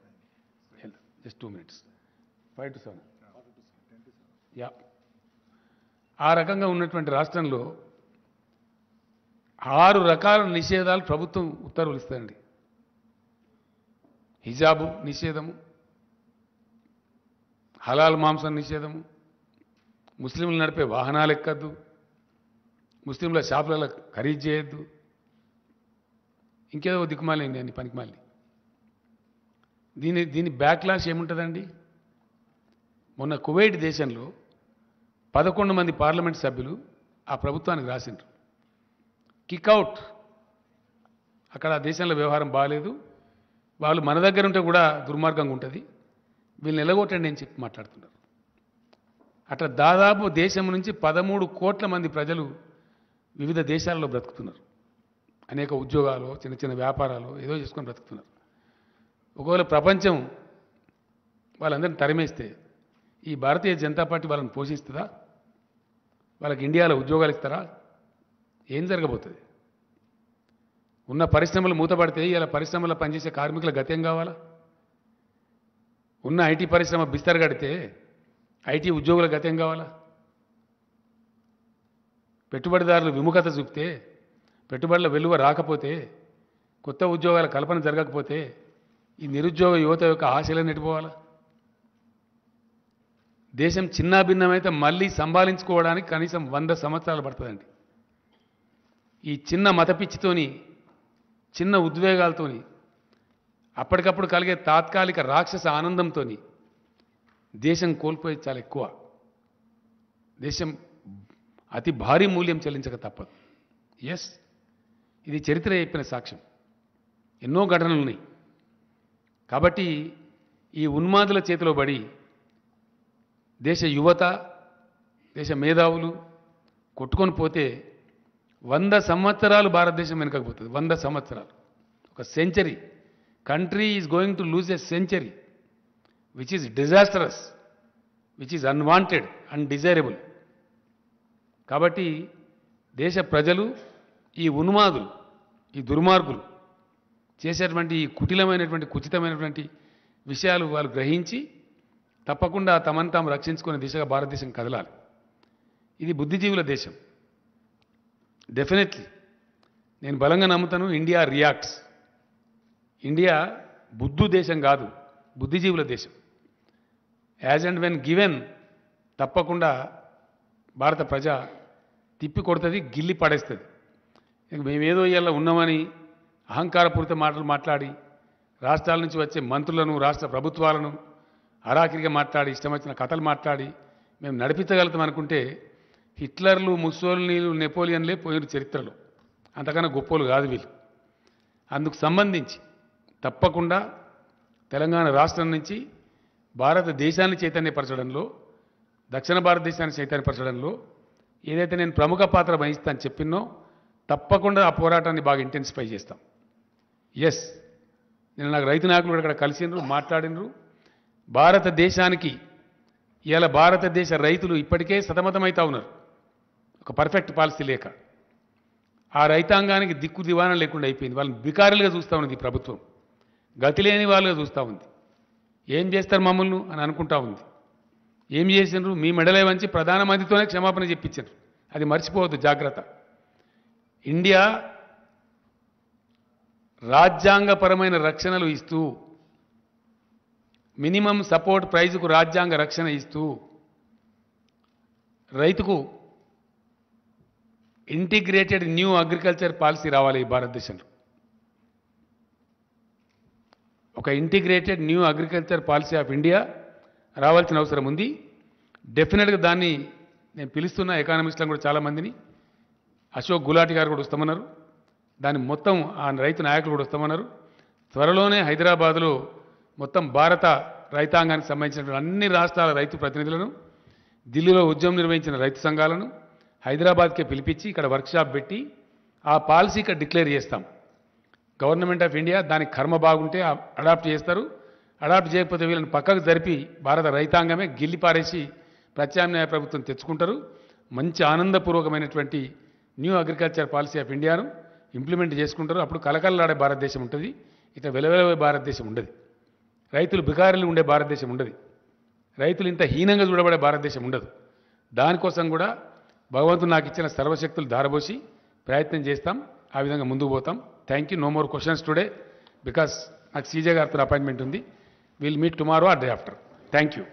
just two minutes five to seven yeah ఆ రకంగా ఉన్నటువంటి రాష్ట్రంలో ఆరు రకాల నిషేధాలు ప్రభుత్వం ఉత్తర్వులు ఇస్తాయండి హిజాబు నిషేధము హలాల్ మాంసం నిషేధము ముస్లింలు నడిపే వాహనాలు ఎక్కద్దు ముస్లింల షాపులలో ఖరీదు చేయొద్దు ఇంకేదో దిక్కుమాలి అండి పనికిమాలి దీని దీని బ్యాక్లాష్ ఏముంటుందండి మొన్న కువైట్ దేశంలో పదకొండు మంది పార్లమెంట్ సభ్యులు ఆ ప్రభుత్వానికి రాసిండ్రు కిక్అవుట్ అక్కడ ఆ దేశంలో వ్యవహారం బాగాలేదు వాళ్ళు మన దగ్గర ఉంటే కూడా దుర్మార్గంగా ఉంటుంది వీళ్ళు నిలగొట్టండి అని చెప్పి మాట్లాడుతున్నారు అట్లా దాదాపు దేశం నుంచి పదమూడు కోట్ల మంది ప్రజలు వివిధ దేశాలలో బ్రతుకుతున్నారు అనేక ఉద్యోగాలు చిన్న చిన్న వ్యాపారాలు ఏదో చేసుకొని బ్రతుకుతున్నారు ఒకవేళ ప్రపంచం వాళ్ళందరిని తరిమేస్తే ఈ భారతీయ జనతా పార్టీ వాళ్ళని పోషిస్తుందా వాళ్ళకి ఇండియాలో ఉద్యోగాలు ఇస్తారా ఏం జరగబోతుంది ఉన్న పరిశ్రమలు మూతపడితే ఇలా పరిశ్రమలో పనిచేసే కార్మికుల గత్యం కావాలా ఉన్న ఐటీ పరిశ్రమ బిస్తరగడితే గడితే ఐటీ ఉద్యోగుల గత్యం కావాలా పెట్టుబడిదారులు విముఖత చూపితే పెట్టుబడుల వెలువ రాకపోతే కొత్త ఉద్యోగాల కల్పన జరగకపోతే ఈ నిరుద్యోగ యువత యొక్క ఆశలు నెట్టిపోవాలా దేశం చిన్నాభిన్నమైతే మళ్ళీ సంభాలించుకోవడానికి కనీసం వంద సంవత్సరాలు పడుతుందండి ఈ చిన్న మతపిచ్చితోని చిన్న ఉద్వేగాలతోని అప్పటికప్పుడు కలిగే తాత్కాలిక రాక్షస ఆనందంతో దేశం కోల్పోయేది చాలా ఎక్కువ దేశం అతి భారీ మూల్యం చెల్లించక తప్పదు ఎస్ ఇది చరిత్ర చెప్పిన సాక్ష్యం ఎన్నో ఘటనలు ఉన్నాయి కాబట్టి ఈ ఉన్మాదుల చేతిలో పడి దేశ యువత దేశ మేధావులు కొట్టుకొని పోతే వంద సంవత్సరాలు భారతదేశం వెనకపోతుంది వంద సంవత్సరాలు ఒక century country is going to lose a century which is disastrous which is unwanted undesirable కాబట్టి దేశ ప్రజలు ఈ ఉన్మాదులు ఈ దుర్మార్గులు చేసేటువంటి ఈ కుటిలమైనటువంటి కుచితమైనటువంటి విషయాలు వాళ్ళు గ్రహించి తప్పకుండా తమను తాము రక్షించుకునే దిశగా భారతదేశం కదలాలి ఇది బుద్ధిజీవుల దేశం డెఫినెట్లీ నేను బలంగా నమ్ముతాను ఇండియా రియాక్ట్స్ ఇండియా బుద్ధు దేశం కాదు బుద్ధిజీవుల దేశం యాజ్ అండ్ వెన్ గివెన్ తప్పకుండా భారత ప్రజ తిప్పి కొడుతుంది గిల్లి పడేస్తుంది మేమేదో ఇలా ఉన్నామని అహంకారపూరిత మాటలు మాట్లాడి రాష్ట్రాల నుంచి వచ్చే మంత్రులను రాష్ట్ర ప్రభుత్వాలను అరాకిరిగా మాట్లాడి ఇష్టం వచ్చిన కథలు మాట్లాడి మేము నడిపించగలుగుతాం అనుకుంటే హిట్లర్లు ముసోల్నీలు నెపోలియన్లే పోయిన చరిత్రలు అంతకన్నా గొప్పలు కాదు వీళ్ళు అందుకు సంబంధించి తప్పకుండా తెలంగాణ రాష్ట్రం నుంచి భారతదేశాన్ని చైతన్యపరచడంలో దక్షిణ భారతదేశాన్ని చైతన్యపరచడంలో ఏదైతే నేను ప్రముఖ పాత్ర వహిస్తాను చెప్పినో తప్పకుండా ఆ పోరాటాన్ని బాగా ఇంటెన్సిఫై చేస్తాం ఎస్ నేను నాకు రైతు నాయకులు కూడా ఇక్కడ కలిసిండ్రు మాట్లాడినరు భారతదేశానికి ఇలా భారతదేశ రైతులు ఇప్పటికే సతమతమవుతా ఉన్నారు ఒక పర్ఫెక్ట్ పాలసీ లేక ఆ రైతాంగానికి దిక్కు దివాన లేకుండా అయిపోయింది వాళ్ళని బికారులుగా చూస్తూ ఉన్నది ప్రభుత్వం గతి లేని వాళ్ళుగా చూస్తూ ఉంది ఏం చేస్తారు మమ్మల్ని అని అనుకుంటా ఉంది ఏం చేసినారు మీ మెడలే వంచి ప్రధానమంత్రితోనే క్షమాపణ చెప్పించారు అది మర్చిపోవద్దు జాగ్రత్త ఇండియా రాజ్యాంగపరమైన రక్షణలు ఇస్తూ మినిమం సపోర్ట్ ప్రైజుకు రాజ్యాంగ రక్షణ ఇస్తూ రైతుకు ఇంటిగ్రేటెడ్ న్యూ అగ్రికల్చర్ పాలసీ రావాలి ఈ భారతదేశంలో ఒక integrated new agriculture policy of India రావాల్సిన అవసరం ఉంది డెఫినెట్గా దాన్ని నేను పిలుస్తున్న ఎకానమిస్ట్లను కూడా చాలామందిని అశోక్ గులాటి గారు కూడా వస్తామన్నారు దాన్ని మొత్తం ఆ రైతు నాయకులు కూడా వస్తామన్నారు త్వరలోనే హైదరాబాద్లో మొత్తం భారత రైతాంగానికి సంబంధించినటువంటి అన్ని రాష్ట్రాల రైతు ప్రతినిధులను ఢిల్లీలో ఉద్యమం నిర్వహించిన రైతు సంఘాలను హైదరాబాద్కే పిలిపించి ఇక్కడ వర్క్షాప్ పెట్టి ఆ పాలసీ ఇక్కడ డిక్లేర్ చేస్తాం గవర్నమెంట్ ఆఫ్ ఇండియా దానికి కర్మ బాగుంటే అడాప్ట్ చేస్తారు అడాప్ట్ చేయకపోతే వీళ్ళని పక్కకు జరిపి భారత రైతాంగమే గిల్లి పారేసి ప్రత్యామ్నాయ ప్రభుత్వం తెచ్చుకుంటారు మంచి ఆనందపూర్వకమైనటువంటి న్యూ అగ్రికల్చర్ పాలసీ ఆఫ్ ఇండియాను ఇంప్లిమెంట్ చేసుకుంటారు అప్పుడు కలకలలాడే భారతదేశం ఉంటుంది ఇట్లా వెలవెలవే భారతదేశం ఉండదు రైతులు బికారీలు ఉండే భారతదేశం ఉండదు రైతులు ఇంత హీనంగా చూడబడే భారతదేశం ఉండదు దానికోసం కూడా భగవంతుడు నాకు ఇచ్చిన సర్వశక్తులు ధారబోసి ప్రయత్నం చేస్తాం ఆ విధంగా ముందుకు పోతాం thank you no more questions today because నాకు సీజే గారితో అపాయింట్మెంట్ ఉంది విల్ మీట్ టుమారో ఆ డే ఆఫ్టర్ థ్యాంక్ యూ